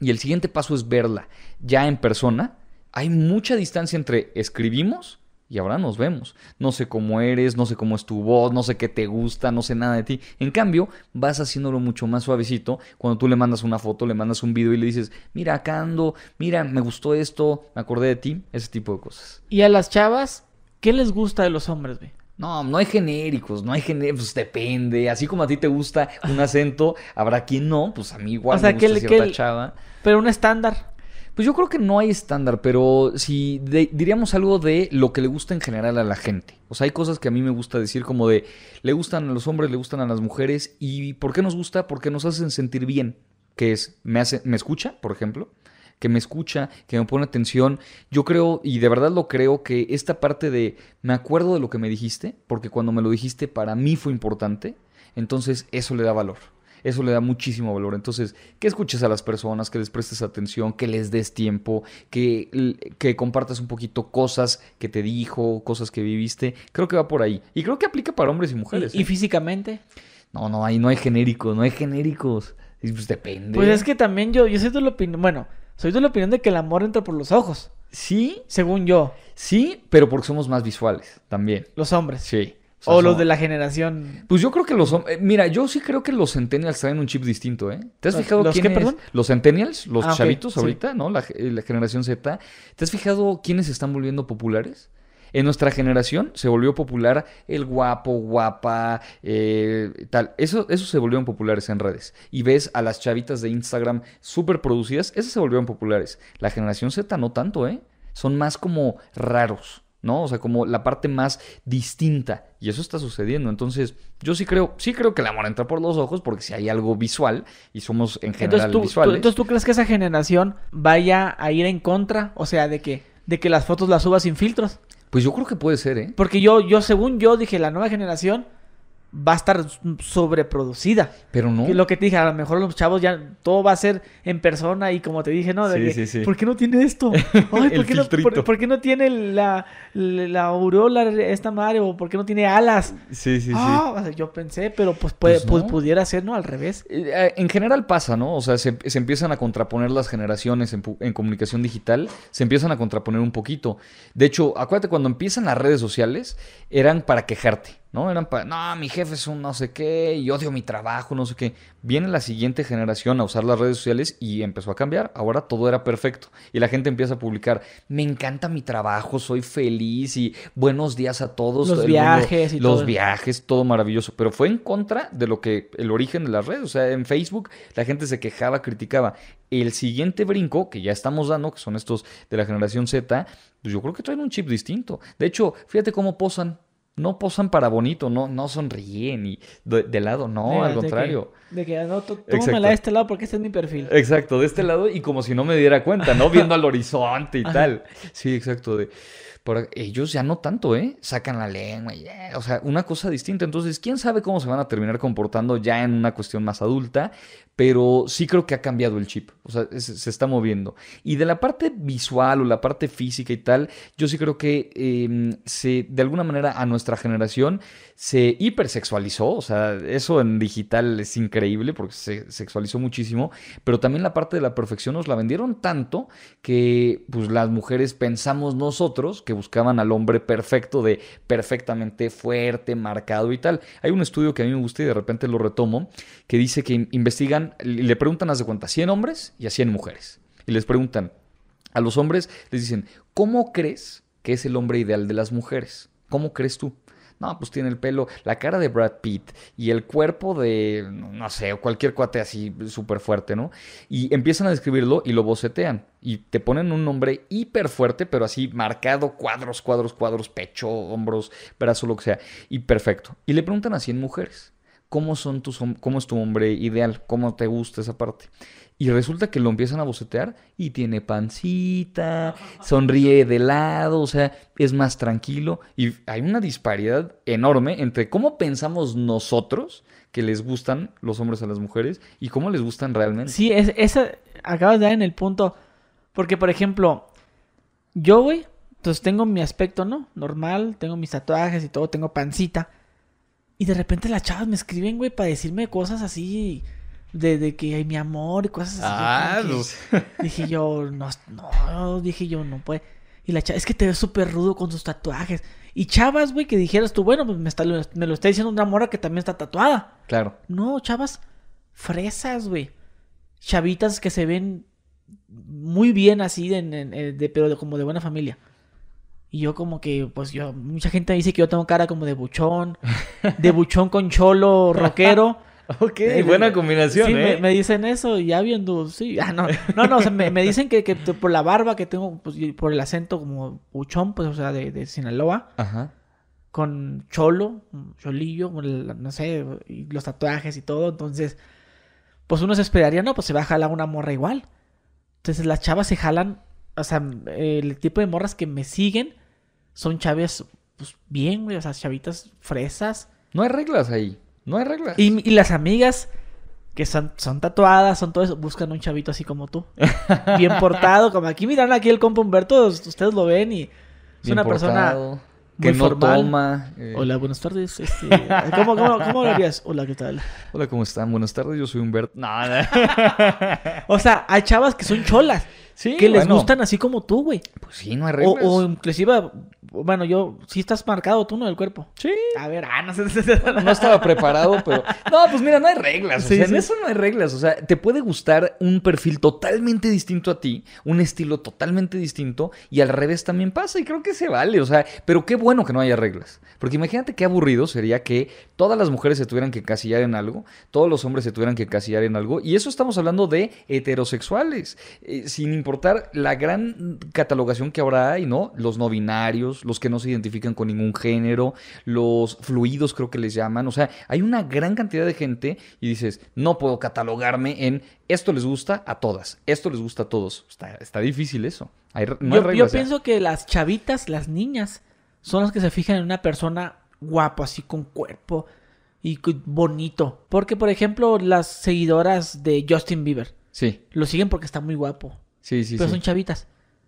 y el siguiente paso es verla ya en persona, hay mucha distancia entre escribimos y ahora nos vemos. No sé cómo eres, no sé cómo es tu voz, no sé qué te gusta, no sé nada de ti. En cambio, vas haciéndolo mucho más suavecito cuando tú le mandas una foto, le mandas un video y le dices, mira, acá mira, me gustó esto, me acordé de ti, ese tipo de cosas. ¿Y a las chavas qué les gusta de los hombres, No, no hay genéricos, no hay genéricos, pues depende. Así como a ti te gusta un acento, habrá quien no, pues a mí igual me gusta que, cierta chava. Pero un estándar. Pues yo creo que no hay estándar, pero si diríamos algo de lo que le gusta en general a la gente. O sea, hay cosas que a mí me gusta decir como de, le gustan a los hombres, le gustan a las mujeres, y ¿por qué nos gusta? Porque nos hacen sentir bien, que es, me, hace, me escucha, por ejemplo, que me escucha, que me pone atención. Yo creo, y de verdad lo creo, que esta parte de, me acuerdo de lo que me dijiste, porque cuando me lo dijiste para mí fue importante, entonces eso le da valor. Eso le da muchísimo valor. Entonces, que escuches a las personas, que les prestes atención, que les des tiempo, que, que compartas un poquito cosas que te dijo, cosas que viviste. Creo que va por ahí. Y creo que aplica para hombres y mujeres. ¿Y, ¿eh? físicamente? No, no, ahí no hay genéricos, no hay genéricos. Pues depende. Pues es que también yo, yo soy de la opinión, bueno, soy de la opinión de que el amor entra por los ojos. Sí. Según yo. Sí, pero porque somos más visuales también. Los hombres. Sí. O, los de la generación. Pues yo creo que los. Eh, mira, yo sí creo que los centennials traen un chip distinto, ¿eh? ¿Te has fijado quiénes perdón? Los centennials, los ah, chavitos ahorita, ¿no? Eh, la, generación Z. ¿Te has fijado quiénes se están volviendo populares? En nuestra generación se volvió popular el guapo, guapa, eh, tal. Eso, eso se volvieron populares en redes. Y ves a las chavitas de Instagram súper producidas, esas se volvieron populares. La generación Z no tanto, ¿eh? Son más como raros. ¿no? O sea, como la parte más distinta. Y eso está sucediendo. Entonces, yo sí creo, sí creo que el amor entra por los ojos porque si hay algo visual y somos en general entonces, ¿tú, visuales. entonces, ¿tú crees que esa generación vaya a ir en contra? O sea, de que, de que las fotos las subas sin filtros. Pues yo creo que puede ser, ¿eh? Porque yo, yo, según yo, dije, la nueva generación va a estar sobreproducida. Pero no. lo que te dije, a lo mejor los chavos ya todo va a ser en persona y como te dije, ¿no? ¿Por qué no tiene esto? ¿por, qué no, tiene la, la, esta madre? ¿O por qué no tiene alas? Sí, sí, sí. Ah, yo pensé, pero pues, pues, pues, pudiera ser, ¿no? Al revés. Eh, eh, en general pasa, ¿no? O sea, se, empiezan a contraponer las generaciones en, en, comunicación digital, se empiezan a contraponer un poquito. De hecho, acuérdate, cuando empiezan las redes sociales, eran para quejarte. ¿no? Eran para, no, mi jefe es un no sé qué, y odio mi trabajo, no sé qué. Viene la siguiente generación a usar las redes sociales y empezó a cambiar. Ahora todo era perfecto. Y la gente empieza a publicar, me encanta mi trabajo, soy feliz y buenos días a todos. Los viajes y Los viajes, todo maravilloso. Pero fue en contra de lo que, el origen de las redes. O sea, en Facebook la gente se quejaba, criticaba. El siguiente brinco que ya estamos dando, que son estos de la generación Z, pues yo creo que traen un chip distinto. De hecho, fíjate cómo posan no posan para bonito, no, no sonríen y de, lado, no, al contrario. de que ah, no, tómala de este lado porque este es mi perfil. Exacto, de este lado y como si no me diera cuenta, ¿no? Viendo al horizonte y tal. Sí, exacto. De, porque ellos ya no tanto, ¿eh? Sacan la lengua, y, eh, o sea, una cosa distinta. Entonces, quién sabe cómo se van a terminar comportando ya en una cuestión más adulta, pero sí creo que ha cambiado el chip, o sea, se, está moviendo. Y de la parte visual o la parte física y tal, yo sí creo que em, se, de alguna manera a nuestra generación se hipersexualizó, o sea, eso en digital es increíble porque se sexualizó muchísimo, pero también la parte de la perfección nos la vendieron tanto que pues las mujeres pensamos nosotros que buscaban al hombre perfecto, de perfectamente fuerte, marcado y tal. Hay un estudio que a mí me gusta y de repente lo retomo, que dice que investigan, y le preguntan, hace cuenta, 100 hombres y a 100 mujeres. Y les preguntan, a los hombres les dicen, ¿cómo crees que es el hombre ideal de las mujeres? ¿Cómo crees tú? No, pues tiene el pelo, la cara de Brad Pitt y el cuerpo de, no sé, cualquier cuate así súper fuerte, ¿no? Y empiezan a describirlo y lo bocetean. Y te ponen un nombre hiper fuerte, pero así marcado, cuadros, cuadros, cuadros, pecho, hombros, brazo, lo que sea. Y perfecto. Y le preguntan a 100 mujeres, ¿cómo, son tus, cómo es tu hombre ideal? ¿Cómo te gusta esa parte? Y resulta que lo empiezan a bocetear y tiene pancita, sonríe de lado, o sea, es más tranquilo. Y hay una disparidad enorme entre cómo pensamos nosotros que les gustan los hombres a las mujeres y cómo les gustan realmente. Sí, esa, acabas de dar en el punto. Porque, por ejemplo, yo, güey, entonces pues tengo mi aspecto, ¿no? Normal, tengo mis tatuajes y todo, tengo pancita. Y de repente las chavas me escriben, güey, para decirme cosas así. Y de, que hay mi amor y cosas así. Ah, pues. Dije yo, no, no, dije yo, no puede. Y la chava, es que te ves súper rudo con tus tatuajes. Y chavas, güey, que dijeras tú, bueno, pues me, lo está diciendo una mora que también está tatuada. Claro. No, chavas, fresas, güey. Chavitas que se ven muy bien así, de, eh, pero como de buena familia. Y yo como que, pues yo, mucha gente dice que yo tengo cara como de buchón, de buchón con cholo, rockero. Ok. buena combinación, sí, Me, ¿eh? me, dicen eso ya viendo, sí. Ah, no. No, no, me, dicen que, por la barba que tengo, pues, por el acento como huchón, pues, o sea, de, de Sinaloa. Ajá. Con cholo, cholillo, no sé, y los tatuajes y todo. Entonces, pues uno se esperaría, no, pues se va a jalar una morra igual. Entonces, las chavas se jalan, o sea, el tipo de morras que me siguen son chavas, pues, bien, güey, o sea, chavitas fresas. No hay reglas ahí. No hay reglas. Y, las amigas que son, tatuadas, son todo eso, buscan un chavito así como tú. Bien portado, como aquí, miran aquí el compa Humberto, ustedes lo ven y es una persona que muy no formal. Eh. Hola, buenas tardes. Este, ¿cómo, cómo, cómo lo harías? Hola, ¿qué tal? Hola, ¿cómo están? Buenas tardes, yo soy Humberto. No, o sea, hay chavas que son cholas que les gustan así como tú, güey. Pues sí, no hay reglas. O, inclusive, bueno, yo, Si estás marcado tú, ¿no? Del cuerpo. Sí. A ver, ah, no estaba preparado, pero. No, pues mira, no hay reglas. en eso no hay reglas. O sea, te puede gustar un perfil totalmente distinto a ti, un estilo totalmente distinto, y al revés también pasa, y creo que se vale. O sea, pero qué bueno que no haya reglas. Porque imagínate qué aburrido sería que todas las mujeres se tuvieran que casillar en algo, todos los hombres se tuvieran que casillar en algo, y eso estamos hablando de heterosexuales, eh, Sin sin importar la gran catalogación que ahora hay, ¿no? Los no binarios, los que no se identifican con ningún género, los fluidos creo que les llaman, o sea, hay una gran cantidad de gente y dices, no puedo catalogarme en esto les gusta a todas, esto les gusta a todos. Está, difícil eso. yo, pienso que las chavitas, las niñas, son las que se fijan en una persona guapo, así con cuerpo y bonito. Porque, por ejemplo, las seguidoras de Justin Bieber. Sí. Lo siguen porque está muy guapo. Sí, sí, Pero son chavitas.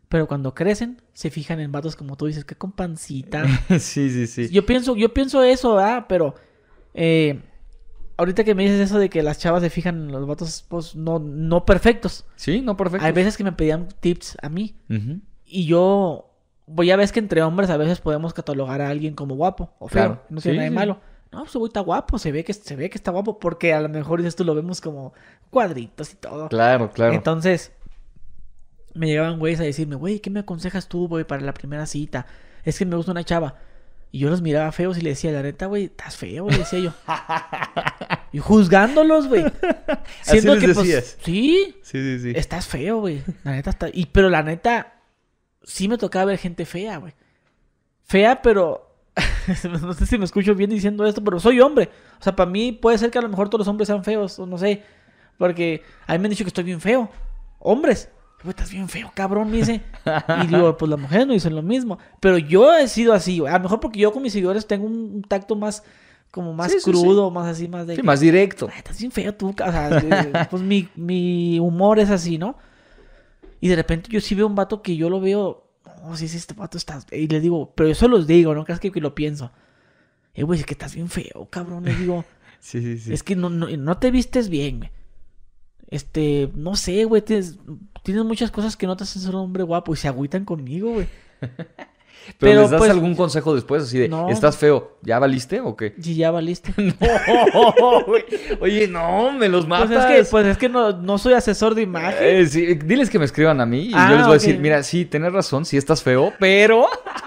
Pero cuando crecen, se fijan en vatos como tú dices, que con pancita. sí, sí, sí. Yo pienso, yo pienso eso, ¿verdad? ¿ah? Pero eh, ahorita que me dices eso de que las chavas se fijan en los vatos pues, no, no perfectos. Sí, no perfectos. Hay veces que me pedían tips a mí. Y yo, voy ya ves que entre hombres a veces podemos catalogar a alguien como guapo o Claro. No sé, nada malo. No, pues güey está guapo, se ve que se ve que está guapo, porque a lo mejor esto lo vemos como cuadritos y todo. Claro, claro. Entonces, me llegaban güeyes a decirme, güey, ¿qué me aconsejas tú, güey, para la primera cita? Es que me gusta una chava. Y yo los miraba feos y le decía, la neta, güey, estás feo, güey, decía yo. y juzgándolos, güey. Siendo que, pues, sí. Sí, sí, sí. Estás feo, güey. La neta está. Y, pero la neta, sí me tocaba ver gente fea, güey. Fea, pero. no sé si me escucho bien diciendo esto, pero soy hombre. O sea, para mí puede ser que a lo mejor todos los hombres sean feos, o no sé. Porque a mí me han dicho que estoy bien feo. Hombres estás bien feo, cabrón, me dice. Y digo, pues la mujer no dicen lo mismo. Pero yo he sido así, A lo mejor porque yo con mis seguidores tengo un tacto más, como más crudo, más así, más Sí, más directo. Estás bien feo tú, o pues mi, mi humor es así, ¿no? Y de repente yo sí veo un vato que yo lo veo, no, oh, sí, este vato está... Y le digo, pero eso los digo, ¿no? Creas que, lo pienso. y eh, güey, es que estás bien feo, cabrón, le digo. sí, sí, sí. Es que no, no, no te vistes bien, güey. Este, no sé, güey, tienes, muchas cosas que no te hacen ser un hombre guapo y se agüitan conmigo, güey. Pero, das pues, algún consejo después, así de, ¿estás feo? ¿Ya valiste o qué? Sí, ya valiste. no, Oye, no, me los matas. Pues es que, pues es que no, no soy asesor de imagen. Eh, diles que me escriban a mí y yo ah, les voy a decir, mira, sí, tienes razón, sí estás feo, pero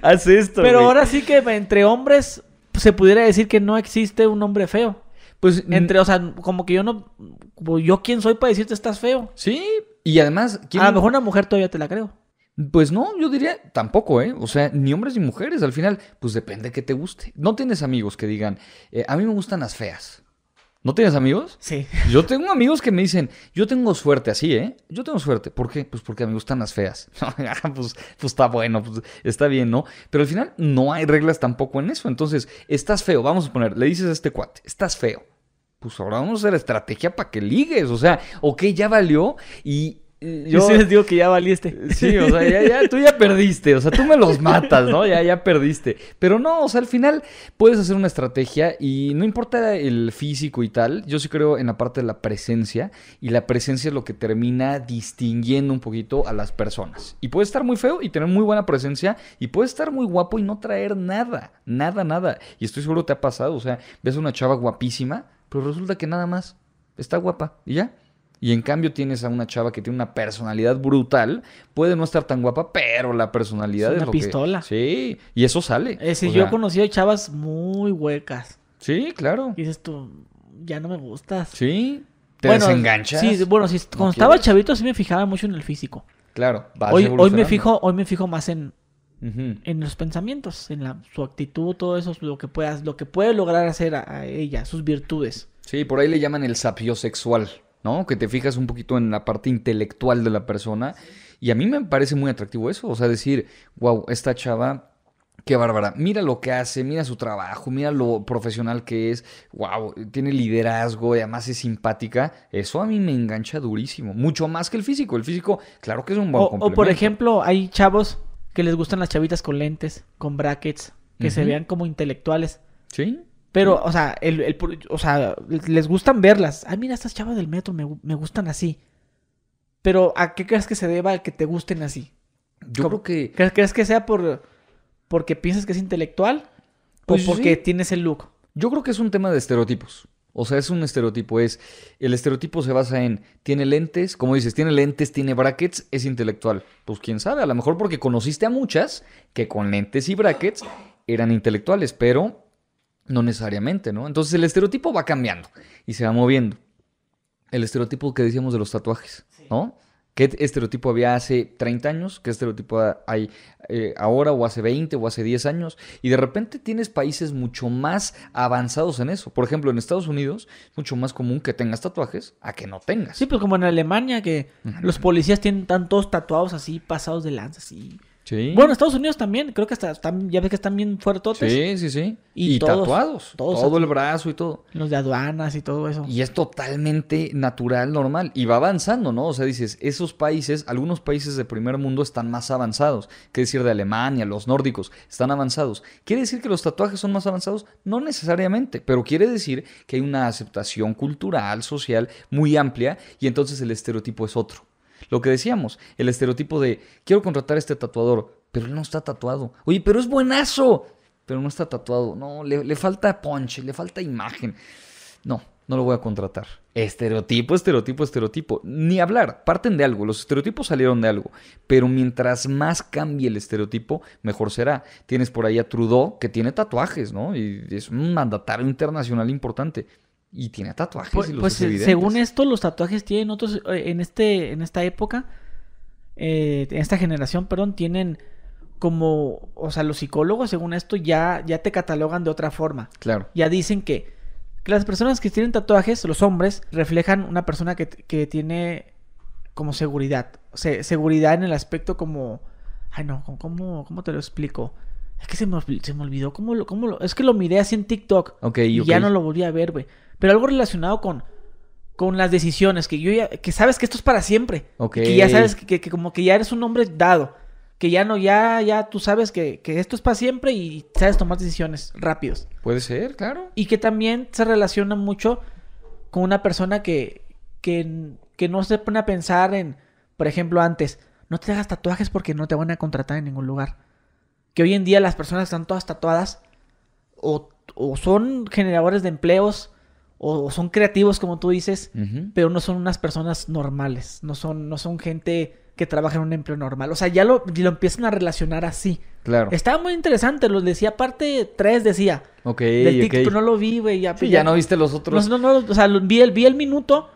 haz esto. Pero ahora sí que entre hombres se pudiera decir que no existe un hombre feo. Pues entre, o sea, como que yo no, pues, yo quién soy para decirte estás feo. Sí, y además... ¿quién... A lo mejor una mujer todavía te la creo. Pues no, yo diría tampoco, ¿eh? O sea, ni hombres ni mujeres, al final, pues depende Que te guste. No tienes amigos que digan, eh, a mí me gustan las feas. ¿No tienes amigos? Sí. Yo tengo amigos que me dicen, yo tengo suerte así, ¿eh? Yo tengo suerte. ¿Por qué? Pues porque me gustan las feas. Pues, pues, está bueno, pues está bien, ¿no? Pero al final no hay reglas tampoco en eso. Entonces, estás feo, vamos a poner, le dices a este cuate, estás feo. Pues ahora vamos a hacer estrategia para que ligues. O sea, ok, ya valió y eh, yo, sí les digo que ya valiste. Eh, sí, o sea, ya, ya, tú ya perdiste, o sea, tú me los matas, ¿no? Ya, ya perdiste. Pero no, o sea, al final puedes hacer una estrategia y no importa el físico y tal, yo sí creo en la parte de la presencia y la presencia es lo que termina distinguiendo un poquito a las personas. Y puedes estar muy feo y tener muy buena presencia y puedes estar muy guapo y no traer nada, nada, nada. Y estoy seguro que te ha pasado, o sea, ves una chava guapísima, pero resulta que nada más está guapa y ya. Y en cambio tienes a una chava que tiene una personalidad brutal, puede no estar tan guapa, pero la personalidad es, una pistola. Sí, y eso sale. Es eh, yo he conocido chavas muy huecas. Sí, claro. Y dices tú, ya no me gustas. Sí, te desenganchas. Sí, bueno, si, cuando estaba chavito sí me fijaba mucho en el físico. Claro, hoy, hoy me fijo, hoy me fijo más en, en los pensamientos, en la, su actitud, todo eso, lo que puedas, lo que puede lograr hacer a, ella, sus virtudes. Sí, por ahí le llaman el sapio sexual. ¿no? Que te fijas un poquito en la parte intelectual de la persona. Y a mí me parece muy atractivo eso, o sea, decir, wow, esta chava Qué bárbara. Mira lo que hace, mira su trabajo, mira lo profesional que es. Wow, tiene liderazgo y además es simpática. Eso a mí me engancha durísimo. Mucho más que el físico. El físico, claro que es un buen o, O por ejemplo, hay chavos que les gustan las chavitas con lentes, con brackets, que se vean como intelectuales. Sí. Pero, o sea, el, o sea, les gustan verlas. Ay, mira, estas chavas del metro me, gustan así. Pero, ¿a qué crees que se deba que te gusten así? Yo creo que... ¿crees, que sea por porque piensas que es intelectual o pues porque tienes el look? Yo creo que es un tema de estereotipos. O sea, es un estereotipo. Es el estereotipo se basa en tiene lentes, como dices, tiene lentes, tiene brackets, es intelectual. Pues quién sabe, a lo mejor porque conociste a muchas que con lentes y brackets eran intelectuales, pero no necesariamente, ¿no? Entonces el estereotipo va cambiando y se va moviendo. El estereotipo que decíamos de los tatuajes, ¿no? ¿Qué estereotipo había hace 30 años? ¿Qué estereotipo hay eh, ahora o hace 20 o hace 10 años? Y de repente tienes países mucho más avanzados en eso. Por ejemplo, en Estados Unidos es mucho más común que tengas tatuajes a que no tengas. Sí, pues como en Alemania, que los policías tienen, tantos tatuados así, pasados de lanza, así. Bueno, Estados Unidos también, creo que están, ya ves que están bien fuertotes. Sí, sí, sí. Y, tatuados. todo el brazo y todo. Los de aduanas y todo eso. Y es totalmente natural, normal. Y va avanzando, ¿no? O sea, dices, esos países, algunos países de primer mundo están más avanzados. quiere decir de Alemania, los nórdicos? Están avanzados. ¿Quiere decir que los tatuajes son más avanzados? No necesariamente, pero quiere decir que hay una aceptación cultural, social, muy amplia, y entonces el estereotipo es otro. Lo que decíamos, el estereotipo de quiero contratar a este tatuador, pero él no está tatuado. Oye, pero es buenazo, pero no está tatuado. No, le, falta punch, le falta imagen. No, no lo voy a contratar. Estereotipo, estereotipo, estereotipo. Ni hablar, parten de algo, los estereotipos salieron de algo, pero mientras más cambie el estereotipo, mejor será. Tienes por ahí a Trudeau, que tiene tatuajes, ¿no? Y es un mandatario internacional importante. Y tiene tatuajes. Pues, y los pues según esto, los tatuajes tienen otros. Eh, en, este, en esta época, eh, en esta generación, perdón, tienen como. O sea, los psicólogos, según esto, ya, ya te catalogan de otra forma. Claro. Ya dicen que, las personas que tienen tatuajes, los hombres, reflejan una persona que, tiene como seguridad. O sea, seguridad en el aspecto como. Ay, no, ¿cómo, cómo te lo explico? Es que se me, olvidó. ¿Cómo lo, cómo lo, es que lo miré así en TikTok. y ya no lo volví a ver, güey pero algo relacionado con, con las decisiones, que yo ya, que sabes que esto es para siempre. Que ya sabes que, como que ya eres un hombre dado, que ya no, ya, ya tú sabes que, esto es para siempre y sabes tomar decisiones rápidos. Puede ser, claro. Y que también se relaciona mucho con una persona que, que, no se pone a pensar en, por ejemplo, antes, no te hagas tatuajes porque no te van a contratar en ningún lugar. Que hoy en día las personas están todas tatuadas o, o son generadores de empleos o son creativos, como tú dices, pero no son unas personas normales, no son, no son gente que trabaja en un empleo normal. O sea, ya lo, empiezan a relacionar así. Claro. Estaba muy interesante, los decía, parte 3 decía. Ok, del TikTok, no lo vi, güey. Ya, sí, pues ya, no viste los otros. No, no, no, o sea, vi, el, vi el minuto,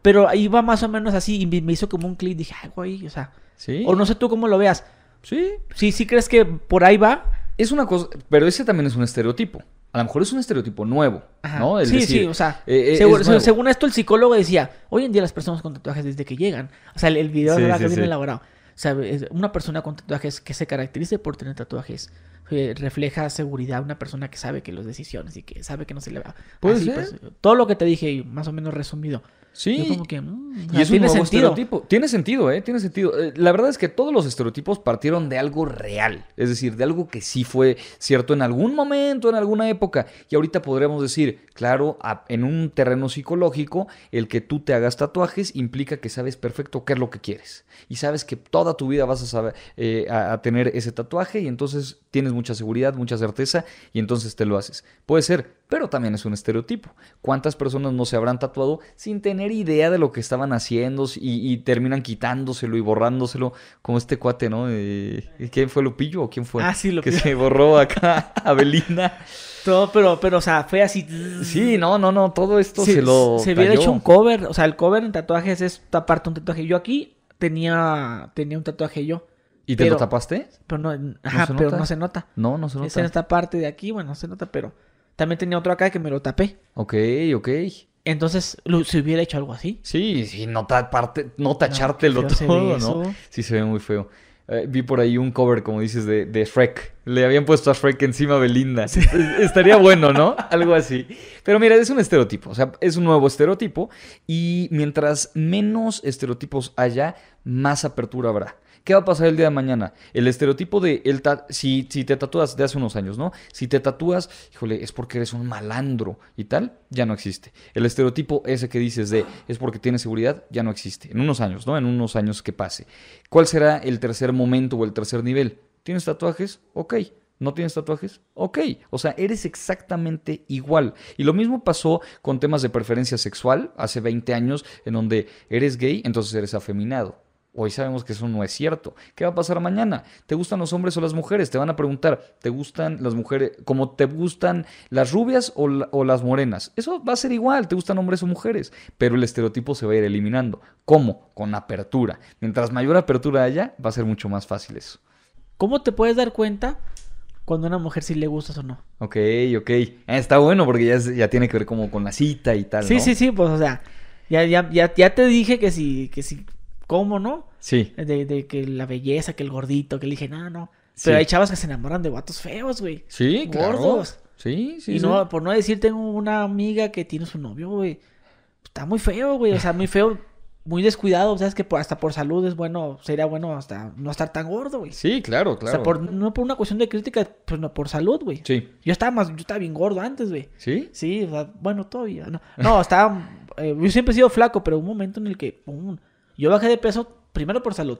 pero ahí va más o menos así y me hizo como un clic. Dije, ay, güey, o sea. Sí. O no sé tú cómo lo veas. Sí. Sí, sí crees que por ahí va. Es una cosa, pero ese también es un estereotipo a lo mejor es un estereotipo nuevo, ¿no? sí, sí, o sea, eh, eh, según esto el psicólogo decía, hoy en día las personas con tatuajes desde que llegan, o sea, el, video de la que viene elaborado, o sea, una persona con tatuajes que se caracterice por tener tatuajes eh, refleja seguridad, una persona que sabe que las decisiones y que sabe que no se le va. Puede ser. Pues, todo lo que te dije, más o menos resumido, Sí. Mm, y ah, es tiene un sentido. Estereotipo. Tiene sentido, ¿eh? Tiene sentido. Eh, la verdad es que todos los estereotipos partieron de algo real. Es decir, de algo que sí fue cierto en algún momento, en alguna época. Y ahorita podríamos decir, claro, en un terreno psicológico, el que tú te hagas tatuajes implica que sabes perfecto qué es lo que quieres. Y sabes que toda tu vida vas a, saber, eh, a tener ese tatuaje y entonces tienes mucha seguridad, mucha certeza y entonces te lo haces. Puede ser, pero también es un estereotipo. ¿Cuántas personas no se habrán tatuado sin tener idea de lo que estaban haciendo y, y terminan quitándoselo y borrándoselo? Como este cuate, ¿no? Eh, eh, ¿Quién fue Lupillo o quién fue? Ah, sí, Que se borró acá Abelina. Todo, pero, pero, o sea, fue así. Sí, no, no, no, todo esto se, lo. Se hubiera hecho un cover, o sea, el cover en tatuajes es taparte un tatuaje. Yo aquí tenía, tenía un tatuaje yo. ¿Y te lo tapaste? Pero no, ajá, pero no se nota. No, no se nota. en esta parte de aquí, bueno, se nota, pero también tenía otro acá que me lo tapé. Ok, ok. Entonces, ¿se hubiera hecho algo así. Sí, sí, no, tacharte no tachártelo todo, ¿no? Sí, se ve muy feo. Eh, vi por ahí un cover, como dices, de, de, Le habían puesto a Freck encima de Belinda. Estaría bueno, ¿no? Algo así. Pero mira, es un estereotipo. O sea, es un nuevo estereotipo. Y mientras menos estereotipos haya, más apertura habrá. ¿Qué va a pasar el día de mañana? El estereotipo de el si, si te tatúas de hace unos años, ¿no? Si te tatúas, híjole, es porque eres un malandro y tal, ya no existe. El estereotipo ese que dices de es porque tienes seguridad, ya no existe. En unos años, ¿no? En unos años que pase. ¿Cuál será el tercer momento o el tercer nivel? ¿Tienes tatuajes? Ok. ¿No tienes tatuajes? Ok. O sea, eres exactamente igual. Y lo mismo pasó con temas de preferencia sexual hace 20 años, en donde eres gay, entonces eres afeminado. Hoy sabemos que eso no es cierto. ¿Qué va a pasar mañana? ¿Te gustan los hombres o las mujeres? Te van a preguntar, ¿te gustan las mujeres ¿Cómo te gustan las rubias o, las morenas? Eso va a ser igual, ¿te gustan hombres o mujeres? Pero el estereotipo se va a ir eliminando. ¿Cómo? Con apertura. Mientras mayor apertura haya, va a ser mucho más fácil eso. ¿Cómo te puedes dar cuenta cuando a una mujer sí le gustas o no? Ok, ok. Eh, está bueno porque ya, ya tiene que ver como con la cita y tal. Sí, sí, sí, pues o sea... Ya, ya, ya, te dije que sí que si cómo, ¿no? Sí. De, que la belleza, que el gordito, que le dije, no, no. Pero hay chavas que se enamoran de guatos feos, güey. Sí, Gordos. Sí, sí. Y no, por no decir, tengo una amiga que tiene su novio, güey. Está muy feo, güey. O sea, muy feo, muy descuidado. O sea, es que hasta por salud es bueno, sería bueno hasta no estar tan gordo, güey. Sí, claro, claro. O sea, no por una cuestión de crítica, pues no, por salud, güey. Sí. Yo estaba más, yo estaba bien gordo antes, güey. ¿Sí? Sí, o sea, bueno, todavía. No, estaba. Eh, yo siempre he sido flaco, pero un momento en el que. Yo bajé de peso primero por salud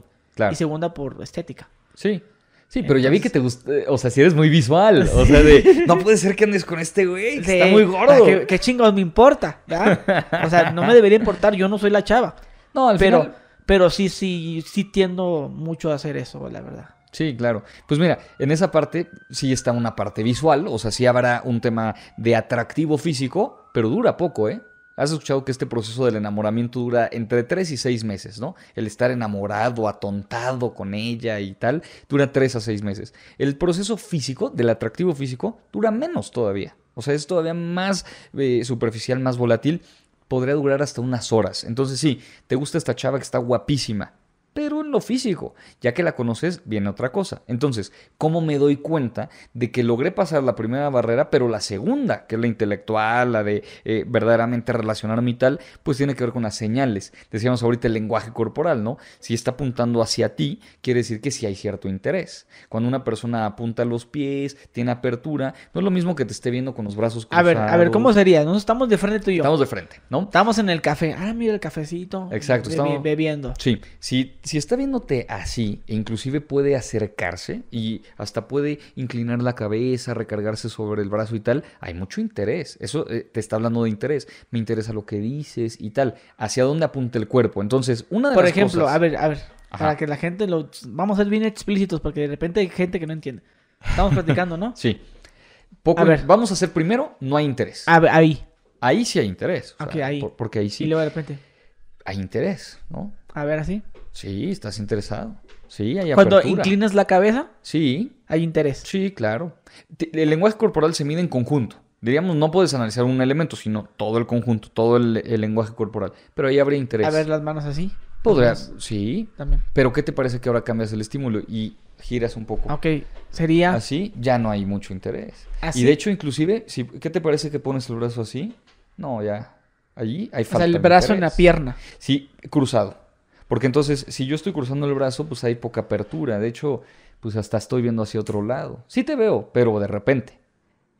y segunda por estética. Sí. Sí, pero ya vi que te gusta, eh, o sea, si eres muy visual, o sea, de, no puede ser que andes con este güey, está muy gordo. ¿Qué, ah, qué chingados me importa? ¿verdad? O sea, no me debería importar, yo no soy la chava. No, al pero, final... pero sí, sí, sí tiendo mucho a hacer eso, la verdad. Sí, claro. Pues mira, en esa parte sí está una parte visual, o sea, sí habrá un tema de atractivo físico, pero dura poco, ¿eh? Has escuchado que este proceso del enamoramiento dura entre 3 y 6 meses, ¿no? El estar enamorado, atontado con ella y tal, dura 3 a 6 meses. El proceso físico, del atractivo físico, dura menos todavía. O sea, es todavía más eh, superficial, más volátil. Podría durar hasta unas horas. Entonces sí, te gusta esta chava que está guapísima pero en lo físico, ya que la conoces, viene otra cosa. Entonces, ¿cómo me doy cuenta de que logré pasar la primera barrera, pero la segunda, que es la intelectual, la de eh, verdaderamente relacionarme y tal, pues tiene que ver con las señales. Decíamos ahorita el lenguaje corporal, ¿no? Si está apuntando hacia ti, quiere decir que sí hay cierto interés. Cuando una persona apunta los pies, tiene apertura, no es lo mismo que te esté viendo con los brazos cruzados. A ver, a ver, ¿cómo sería? Nosotros estamos de frente tú y yo. Estamos de frente, ¿no? Estamos en el café. Ah, mira el cafecito. Exacto, estamos bebiendo. Sí, sí si está viéndote así, e inclusive puede acercarse y hasta puede inclinar la cabeza, recargarse sobre el brazo y tal, hay mucho interés. Eso eh, te está hablando de interés. Me interesa lo que dices y tal. ¿Hacia dónde apunta el cuerpo? Entonces, una de Por ejemplo, a ver, a ver. Para que la gente lo... Vamos a ser bien explícitos porque de repente hay gente que no entiende. Estamos platicando, ¿no? sí. Poco... A ver. Vamos a hacer primero, no hay interés. A ahí. Ahí sí hay interés. O porque ahí sí. Y luego de repente. Hay interés, ¿no? A ver, así. Sí, estás interesado. Sí, hay Cuando inclinas la cabeza, sí. Hay interés. Sí, claro. El lenguaje corporal se mide en conjunto. Diríamos, no puedes analizar un elemento, sino todo el conjunto, todo el, lenguaje corporal. Pero ahí habría interés. A ver las manos así. Podrías, sí. También. Pero ¿qué te parece que ahora cambias el estímulo y giras un poco? Ok, sería... Así ya no hay mucho interés. Así. Y de hecho, inclusive, si, ¿qué te parece que pones el brazo así? No, ya. Allí hay falta O el brazo en la pierna. Sí, cruzado. Porque entonces, si yo estoy cruzando el brazo, pues hay poca apertura. De hecho, pues hasta estoy viendo hacia otro lado. Sí te veo, pero de repente.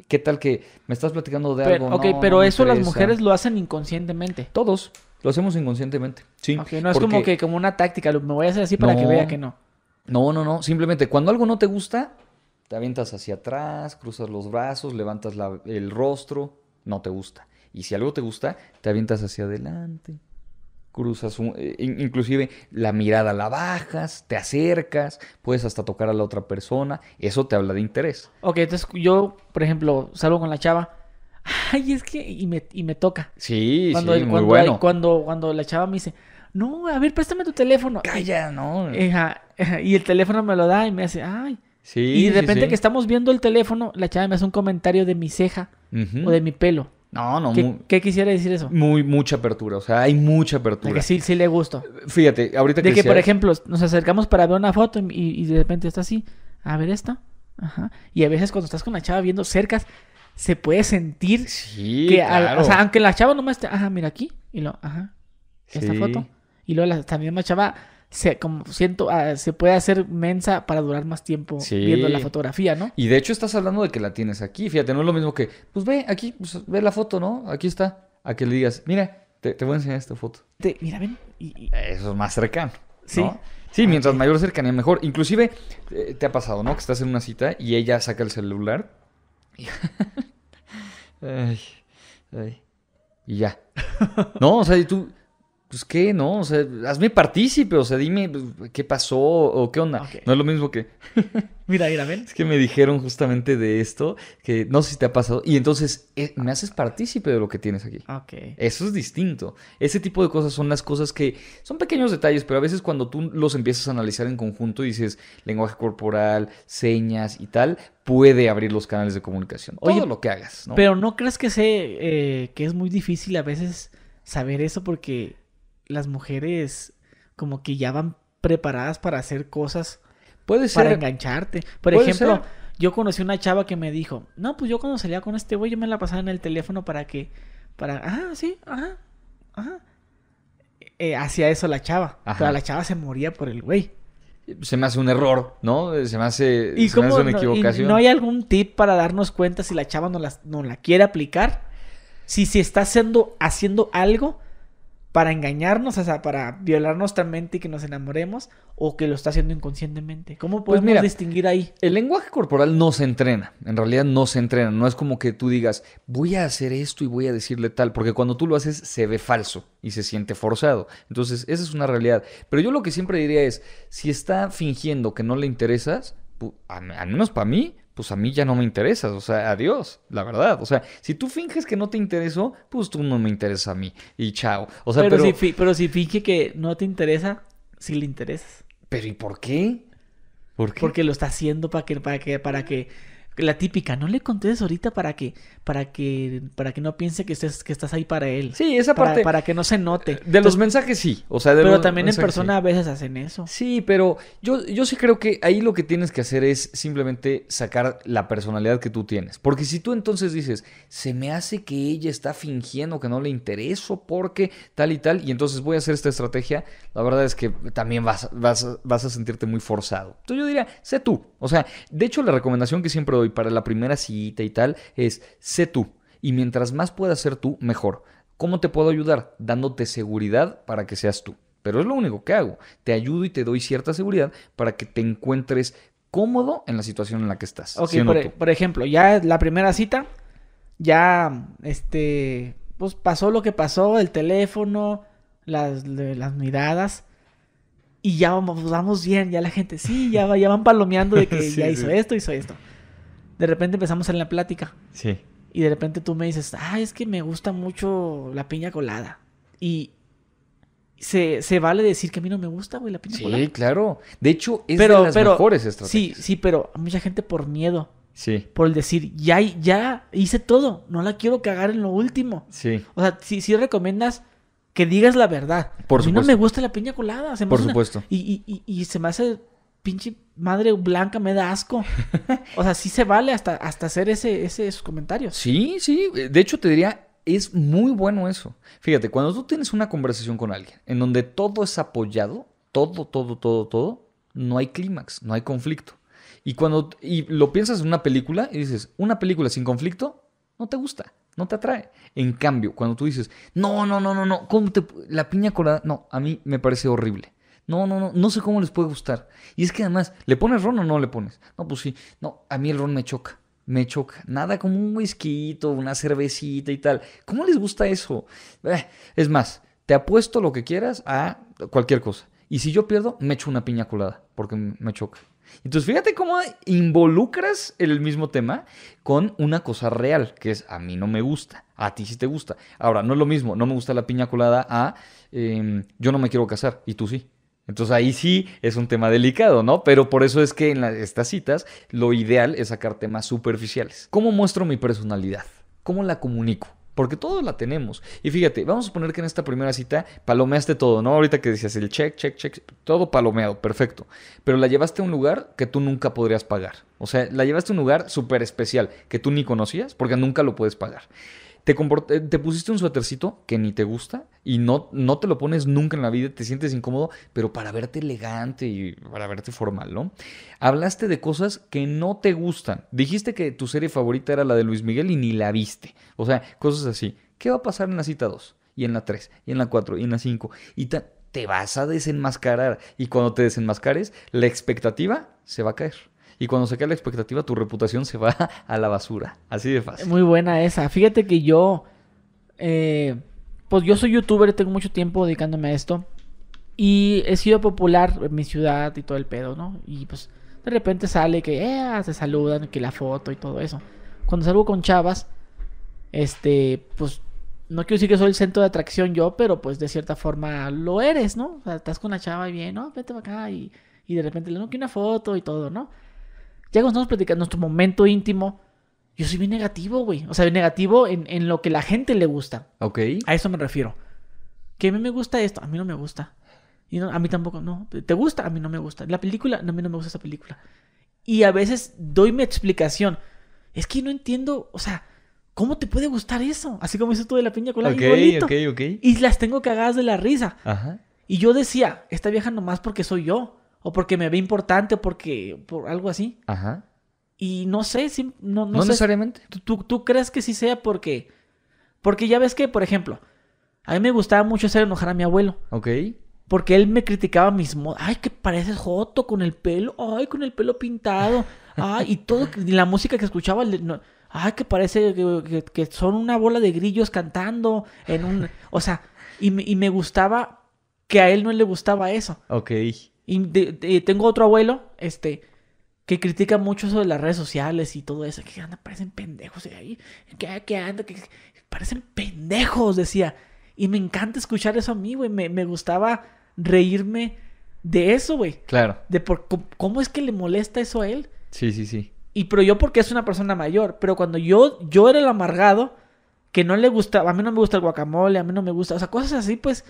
¿Qué tal que me estás platicando de algo? Ok, pero eso las mujeres lo hacen inconscientemente. Todos, lo hacemos inconscientemente. Sí. no es como que como una táctica, me voy a hacer así para que vea que no. No, no, no. Simplemente cuando algo no te gusta, te avientas hacia atrás, cruzas los brazos, levantas el rostro, no te gusta. Y si algo te gusta, te avientas hacia adelante cruzas, eh, inclusive la mirada la bajas, te acercas, puedes hasta tocar a la otra persona, eso te habla de interés. Ok, entonces yo, por ejemplo, salgo con la chava, ay, es que, y me, y me toca. Sí, sí, muy bueno. Cuando, cuando la chava me dice, no, a ver, préstame tu teléfono. Calla, no. y el teléfono me lo da y me hace, ay. Sí, y de repente que estamos viendo el teléfono, la chava me hace un comentario de mi ceja o de mi pelo. No, no. ¿Qué, ¿qué quisiera decir eso? Muy, mucha apertura. O sea, hay mucha apertura. sí, sí le gusto. Fíjate, ahorita que. De que, por ejemplo, nos acercamos para ver una foto y, de repente está así. A ver esta. Ajá. Y a veces cuando estás con la chava viendo cercas, se puede sentir. Sí. Que o sea, aunque la chava nomás esté. Ajá, mira aquí. Y lo. Ajá. Esta foto. Y luego la, también la chava se, como siento, ah, se puede hacer mensa para durar más tiempo viendo la fotografía, ¿no? Y de hecho estás hablando de que la tienes aquí, fíjate, no es lo mismo que, pues ve aquí, pues, ve la foto, ¿no? Aquí está, a que le digas, mira, te, voy a enseñar esta foto. Te, mira, ven. Y, Eso es más cercano. Sí. Sí, ah, mientras mayor cercanía, mejor. Inclusive, eh, te ha pasado, ¿no? Que estás en una cita y ella saca el celular. Y... y ya. no, o sea, tú pues qué, ¿no? O sea, hazme partícipe, o sea, dime pues, qué pasó o qué onda. No es lo mismo que... mira, mira, ven. Es que me dijeron justamente de esto, que no sé si te ha pasado, y entonces eh, me haces partícipe de lo que tienes aquí. Ok. Eso es distinto. Ese tipo de cosas son las cosas que son pequeños detalles, pero a veces cuando tú los empiezas a analizar en conjunto y dices lenguaje corporal, señas y tal, puede abrir los canales de comunicación. Oye, Todo lo que hagas, ¿no? Pero ¿no crees que, sé, eh, que es muy difícil a veces saber eso porque las mujeres como que ya van preparadas para hacer cosas puede ser. para engancharte. Por ejemplo, yo conocí una chava que me dijo, no, pues yo cuando salía con este güey, yo me la pasaba en el teléfono para que, para, ah, sí, ajá, ajá. Eh, hacía eso la chava. Pero la chava se moría por el güey. Se me hace un error, ¿no? Se me hace, ¿Y se me hace una equivocación. no hay algún tip para darnos cuenta si la chava no la, no la quiere aplicar? Si se está haciendo, haciendo algo para engañarnos, o sea, para violar nuestra mente y que nos enamoremos, o que lo está haciendo inconscientemente. ¿Cómo pues podemos distinguir ahí? El lenguaje corporal no se entrena, en realidad no se entrena, no es como que tú digas, voy a hacer esto y voy a decirle tal, porque cuando tú lo haces se ve falso y se siente forzado. Entonces, esa es una realidad. Pero yo lo que siempre diría es, si está fingiendo que no le interesas, al menos para mí, pues a mí ya no me interesas, o sea, adiós, la verdad. O sea, si tú finges que no te interesó, pues tú no me interesas a mí y chao. O sea, pero, Si, pero si finge que no te interesa, sí le interesas. ¿Pero y por qué? ¿Por qué? Porque lo está haciendo para que, para para que la típica, no le contestes ahorita para que, para que, para que no piense que estés, que estás ahí para él. Sí, esa parte. Para que no se note. De los mensajes sí. O sea, de pero también en persona a veces hacen eso. Sí, pero yo, yo sí creo que ahí lo que tienes que hacer es simplemente sacar la personalidad que tú tienes. Porque si tú entonces dices, se me hace que ella está fingiendo que no le intereso porque tal y tal, y entonces voy a hacer esta estrategia, la verdad es que también vas, vas, vas a sentirte muy forzado. Entonces yo diría, sé tú. O sea, de hecho la recomendación que siempre doy y para la primera cita y tal, es sé tú. Y mientras más puedas ser tú, mejor. ¿Cómo te puedo ayudar? Dándote seguridad para que seas tú. Pero es lo único que hago. Te ayudo y te doy cierta seguridad para que te encuentres cómodo en la situación en la que estás. Ok, por, por, ejemplo, ya la primera cita, ya este, pues pasó lo que pasó, el teléfono, las, las miradas, y ya vamos, vamos bien, ya la gente, sí, ya, ya van palomeando de que ya hizo esto, hizo esto de repente empezamos en la plática. Sí. Y de repente tú me dices, ah, es que me gusta mucho la piña colada. Y se, vale decir que a mí no me gusta, güey, la piña colada. Sí, claro. De hecho, es pero, de las mejores estrategias. Sí, sí, pero mucha gente por miedo. Sí. Por el decir, ya, ya hice todo, no la quiero cagar en lo último. Sí. O sea, sí, si recomiendas que digas la verdad. Por a mí no me gusta la piña colada. por supuesto. y se me hace pinche madre blanca me da asco. o sea, sí se vale hasta, hasta hacer ese, ese, esos comentarios. Sí, sí. De hecho, te diría, es muy bueno eso. Fíjate, cuando tú tienes una conversación con alguien en donde todo es apoyado, todo, todo, todo, todo, no hay clímax, no hay conflicto. Y cuando lo piensas en una película y dices, una película sin conflicto, no te gusta, no te atrae. En cambio, cuando tú dices, no, no, no, no, no, ¿cómo te, la piña colada? No, a mí me parece horrible. No, no, no, no sé cómo les puede gustar. Y es que además, ¿le pones ron o no le pones? No, pues sí. No, a mí el ron me choca. Me choca. Nada como un whisky, una cervecita y tal. ¿Cómo les gusta eso? Eh, es más, te apuesto lo que quieras a cualquier cosa. Y si yo pierdo, me echo una piña colada, porque me choca. Entonces, fíjate cómo involucras el mismo tema con una cosa real, que es a mí no me gusta, a ti sí te gusta. Ahora, no es lo mismo, no me gusta la piña colada a em, yo no me quiero casar y tú sí. Entonces ahí sí es un tema delicado, ¿no? Pero por eso es que en estas citas lo ideal es sacar temas superficiales. ¿Cómo muestro mi personalidad? ¿Cómo la comunico? Porque todos la tenemos. Y fíjate, vamos a poner que en esta primera cita palomeaste todo, ¿no? Ahorita que decías el check, check, check, todo palomeado, perfecto. Pero la llevaste a un lugar que tú nunca podrías pagar. O sea, la llevaste a un lugar súper especial que tú ni conocías porque nunca lo puedes pagar te, eh, te pusiste un suétercito que ni te gusta y no, no te lo pones nunca en la vida, te sientes incómodo, pero para verte elegante y para verte formal, ¿no? Hablaste de cosas que no te gustan. Dijiste que tu serie favorita era la de Luis Miguel y ni la viste. O sea, cosas así. ¿Qué va a pasar en la cita 2? Y en la 3, y en la 4, y en la 5. Y te vas a desenmascarar. Y cuando te desenmascares, la expectativa se va a caer y cuando se cae la expectativa tu reputación se va a la basura. Así de fácil. Muy buena esa. Fíjate que yo, eh, pues yo soy youtuber, tengo mucho tiempo dedicándome a esto y he sido popular en mi ciudad y todo el pedo, ¿no? Y pues de repente sale que eh, se ah, saludan, que la foto y todo eso. Cuando salgo con chavas, este, pues no quiero decir que soy el centro de atracción yo, pero pues de cierta forma lo eres, ¿no? O sea, estás con la chava y bien, no, vete para acá y, y de repente le no que una foto y todo, ¿no? Ya cuando estamos platicando nuestro momento íntimo, yo soy bien negativo, güey. O sea, bien negativo en, en, lo que la gente le gusta. Ok. A eso me refiero. Que a mí me gusta esto, a mí no me gusta. Y no, a mí tampoco, no. ¿Te gusta? A mí no me gusta. La película, no, a mí no me gusta esa película. Y a veces doy mi explicación. Es que no entiendo, o sea, ¿cómo te puede gustar eso? Así como dices tú de la piña con la igualito. ok, ok. Y las tengo cagadas de la risa. Y yo decía, esta vieja nomás porque soy yo o porque me ve importante o porque por algo así. Ajá. Y no sé, si, no, necesariamente. ¿tú, crees que sí sea porque... Porque ya ves que, por ejemplo, a mí me gustaba mucho hacer enojar a mi abuelo. Ok. Porque él me criticaba mis modos. Ay, que pareces joto con el pelo. Ay, con el pelo pintado. Ay, y todo, y la música que escuchaba. ay, que parece que, son una bola de grillos cantando en un... O sea, y, y me gustaba que a él no le gustaba eso. Ok. Y tengo otro abuelo, este, que critica mucho eso de las redes sociales y todo eso. Que anda, parecen pendejos ahí. Que, anda, que parecen pendejos, decía. Y me encanta escuchar eso a mí, güey. Me, me, gustaba reírme de eso, güey. Claro. De por, cómo es que le molesta eso a él. Sí, sí, sí. Y pero yo porque es una persona mayor, pero cuando yo, yo era el amargado, que no le gustaba, a mí no me gusta el guacamole, a mí no me gusta, o sea, cosas así, pues,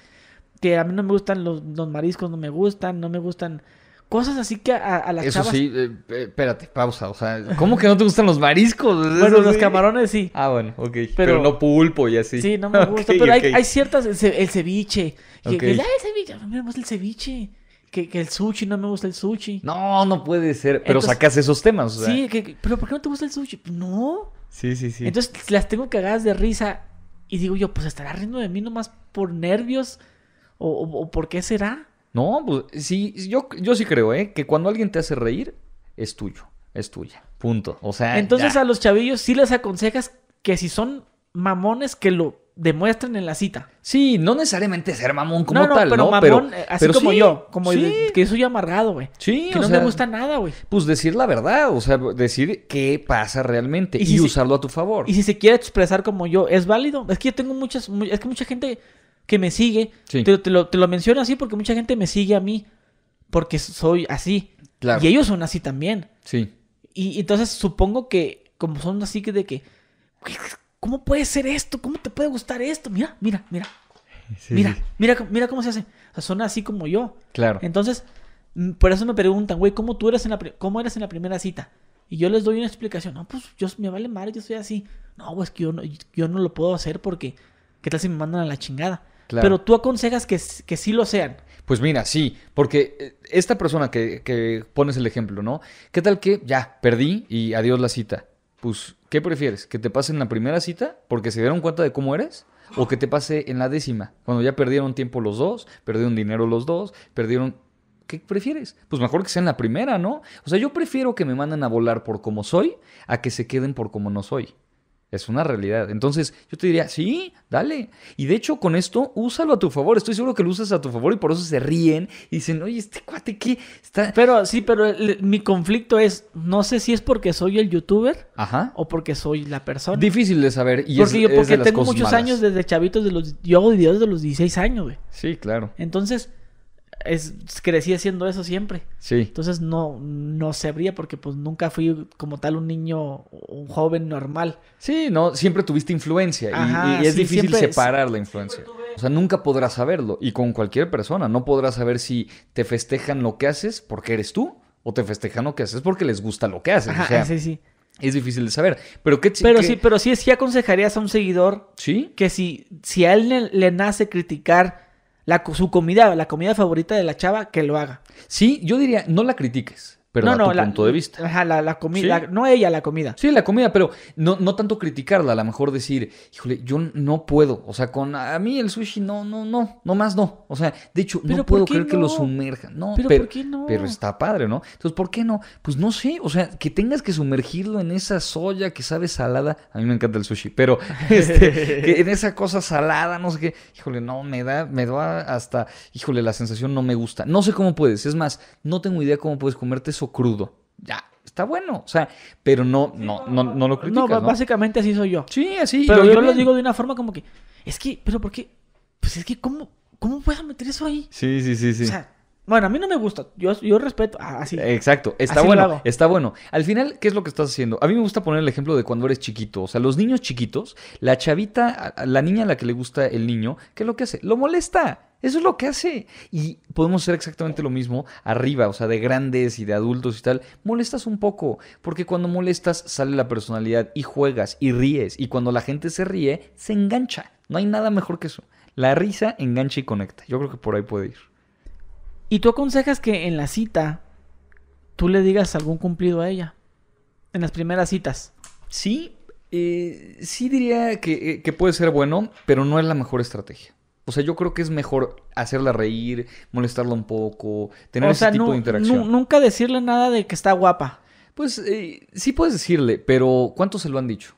que a mí no me gustan los, mariscos, no me gustan, no me gustan... Cosas así que a, a las Eso sí, eh, eh, espérate, pausa. O sea, ¿cómo que no te gustan los mariscos? bueno, los camarones sí. Ah, bueno, ok. Pero, no pulpo y así. Sí, no me gusta. pero Hay, ciertas. El, ceviche. el ceviche. A mí me gusta el ceviche. Que, el sushi, no me gusta el sushi. No, no puede ser. Pero sacas esos temas. Sí, pero ¿por qué no te gusta el sushi? No. Sí, sí, sí. Entonces las tengo cagadas de risa. Y digo yo, pues estará riendo de mí nomás por nervios. ¿O, por qué será? No, pues sí, yo, yo sí creo, ¿eh? Que cuando alguien te hace reír, es tuyo, es tuya, punto. O sea, Entonces a los chavillos sí les aconsejas que si son mamones, que lo demuestren en la cita. Sí, no necesariamente ser mamón como no, pero Mamón, eh, así como yo, como sí. que soy amargado, güey. Sí, que no me gusta nada, güey. Pues decir la verdad, o sea, decir qué pasa realmente y, usarlo a tu favor. Y si se quiere expresar como yo, es válido. Es que yo tengo muchas, es que mucha gente que me sigue. Te, lo, menciono así porque mucha gente me sigue a mí porque soy así. Y ellos son así también. Y entonces supongo que como son así que de que, ¿cómo puede ser esto? ¿Cómo te puede gustar esto? Mira, mira, mira. mira, mira, mira cómo se hace. O sea, son así como yo. Claro. Entonces, mm, por eso me preguntan, güey, ¿cómo tú eres en la, cómo en la primera cita? Y yo les doy una explicación. No, pues yo me vale mal, yo soy así. No, pues que yo no, yo no lo puedo hacer porque, ¿qué tal si me mandan a la chingada? Pero tú aconsejas que, sí lo sean. Pues mira, sí, porque eh, esta persona que, pones el ejemplo, ¿no? ¿Qué tal que ya perdí y adiós la cita? Pues, ¿qué prefieres? ¿Que te pasen la primera cita porque se dieron cuenta de cómo eres? ¿O que te pase en la décima? Cuando ya perdieron tiempo los dos, perdieron dinero los dos, perdieron... ¿Qué prefieres? Pues mejor que sea en la primera, ¿no? O sea, yo prefiero que me manden a volar por como soy a que se queden por como no soy. Es una realidad. Entonces, yo te diría, sí, dale. Y de hecho, con esto, úsalo a tu favor. Estoy seguro que lo usas a tu favor y por eso se ríen y dicen, oye, este cuate, ¿qué? Está... Pero sí, pero mi conflicto es, no sé si es porque soy el youtuber Ajá. o porque soy la persona. Difícil de saber. Y porque es, yo, porque tengo muchos años desde chavitos de los. Yo hago videos de los 16 años, güey. Sí, claro. Entonces, es, crecí haciendo eso siempre. Sí. Entonces no, no sabría porque pues nunca fui como tal un niño, un joven normal. Sí, no, siempre tuviste influencia y, es difícil separar la influencia. O sea, nunca podrás saberlo y con cualquier persona. No podrás saber si te festejan lo que haces porque eres tú o te festejan lo que haces porque les gusta lo que haces. sí, sí. Es difícil de saber. Pero, qué, pero sí, pero sí, aconsejarías a un seguidor que si, si a él le nace criticar la, su comida, la comida favorita de la chava, que lo haga. Sí, yo diría, no la critiques pero no, a tu punto de vista. Ajá, la, comida, no ella, la comida. Sí, la comida, pero no, no tanto criticarla, a lo mejor decir, híjole, yo no puedo, o sea, con a mí el sushi no, no, no, no más no, o sea, de hecho, no puedo creer que lo sumerja. no, ¿Pero, pero, ¿por qué no? pero está padre, ¿no? Entonces, ¿por qué no? Pues no sé, o sea, que tengas que sumergirlo en esa soya que sabe salada, a mí me encanta el sushi, pero este, en esa cosa salada, no sé qué, híjole, no, me da, me da hasta, híjole, la sensación no me gusta, no sé cómo puedes, es más, no tengo idea cómo puedes comerte eso crudo. Ya, está bueno, o sea, pero no, no, no, no lo criticas, no, básicamente así soy yo. Sí, así. Pero yo, lo digo de una forma como que, es que, pero ¿por qué? Pues es que, ¿cómo, cómo puedes meter eso ahí? Sí, sí, sí, sí. bueno, a mí no me gusta. Yo, yo respeto. Ah, así. Exacto. Está bueno. Está bueno. Al final, ¿qué es lo que estás haciendo? A mí me gusta poner el ejemplo de cuando eres chiquito. O sea, los niños chiquitos, la chavita, la niña a la que le gusta el niño, ¿qué es lo que hace? Lo molesta. Eso es lo que hace. Y podemos hacer exactamente lo mismo arriba, o sea, de grandes y de adultos y tal. Molestas un poco, porque cuando molestas sale la personalidad y juegas y ríes. Y cuando la gente se ríe, se engancha. No hay nada mejor que eso. La risa engancha y conecta. Yo creo que por ahí puede ir. ¿Y tú aconsejas que en la cita tú le digas algún cumplido a ella? En las primeras citas. Sí, eh, sí diría eh, que puede ser bueno, pero no es la mejor estrategia. O sea, yo creo que es mejor hacerla reír, molestarla un poco, tener ese tipo de interacción. Nunca decirle nada de que está guapa. Pues eh, sí puedes decirle, pero ¿cuántos se lo han dicho?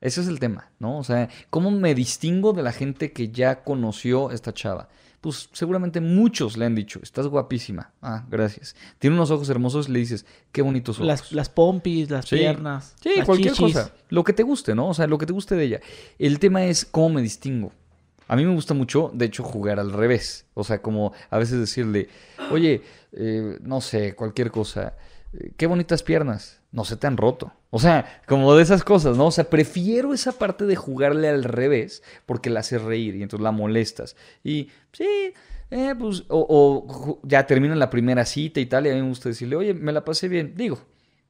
Ese es el tema, ¿no? O sea, ¿cómo me distingo de la gente que ya conoció esta chava? Pues seguramente muchos le han dicho, estás guapísima. Ah, gracias. Tiene unos ojos hermosos, le dices, qué bonitos ojos. Las, pompis, las piernas. Sí, cualquier cosa. Lo que te guste, ¿no? O sea, lo que te guste de ella. El tema es cómo me distingo. A mí me gusta mucho, de hecho, jugar al revés. O sea, como a veces decirle, oye, eh, no sé, cualquier cosa, eh, qué bonitas piernas, no se te han roto. O sea, como de esas cosas, ¿no? O sea, prefiero esa parte de jugarle al revés porque la hace reír y entonces la molestas. Y sí, eh, pues, o, o, ya termina la primera cita y tal, y a mí me gusta decirle, oye, me la pasé bien. Digo,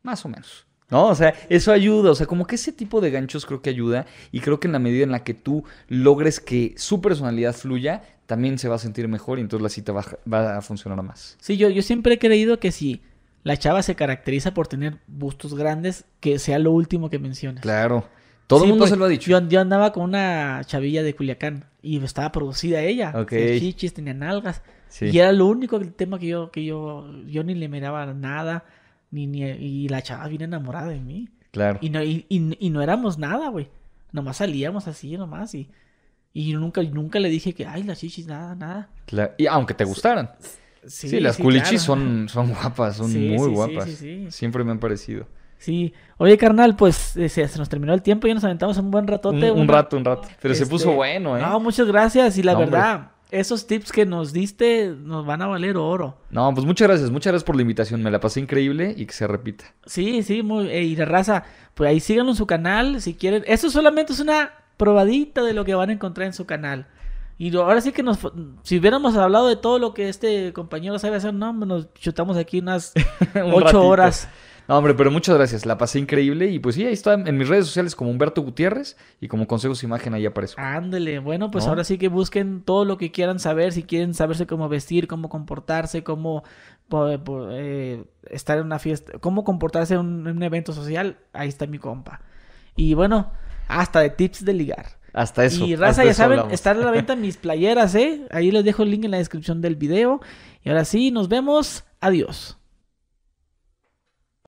más o menos. ¿No? O sea, eso ayuda, o sea, como que ese tipo de ganchos creo que ayuda y creo que en la medida en la que tú logres que su personalidad fluya, también se va a sentir mejor y entonces la cita va, a funcionar más. Sí, yo, yo siempre he creído que si la chava se caracteriza por tener bustos grandes, que sea lo último que menciones. Claro. Todo el mundo pues, se lo ha dicho. Yo, andaba con una chavilla de Culiacán y estaba producida ella. Ok. Tenía chichis, tenía nalgas. Y era lo único el tema que yo, que yo, yo ni le miraba nada y la chava viene enamorada de mí. Claro. Y no, y, no éramos nada, güey. Nomás salíamos así, nomás. Y, y nunca, nunca le dije que, ay, las chichis, nada, nada. Y aunque te gustaran. Sí, las culichis son, son guapas, son sí, muy guapas. Siempre me han parecido. Sí. Oye, carnal, pues eh, se, nos terminó el tiempo y nos aventamos un buen ratote. Un, rato, un rato. Pero se puso este, bueno, ¿eh? No, muchas gracias y la verdad esos tips que nos diste nos van a valer oro. No, pues muchas gracias, muchas gracias por la invitación. Me la pasé increíble y que se repita. Sí, sí, muy, eh, y de raza, pues ahí síganlo en su canal si quieren. Eso solamente es una probadita de lo que van a encontrar en su canal. Y ahora sí que nos, si hubiéramos hablado de todo lo que este compañero sabe hacer, no, nos chutamos aquí unas ocho horas. No, hombre, pero muchas gracias. La pasé increíble. Y pues sí, ahí está en mis redes sociales como Humberto Gutiérrez y como consejos e imagen ahí aparece. Ándale. Bueno, pues ahora sí que busquen todo lo que quieran saber. Si quieren saberse cómo vestir, cómo comportarse, cómo eh, estar en una fiesta, cómo comportarse en un, evento social, ahí está mi compa. Y bueno, hasta de tips de ligar. Hasta eso. Y raza, ya saben, estar a la venta mis playeras, ¿eh? Ahí les dejo el link en la descripción del video. Y ahora sí, nos vemos. Adiós.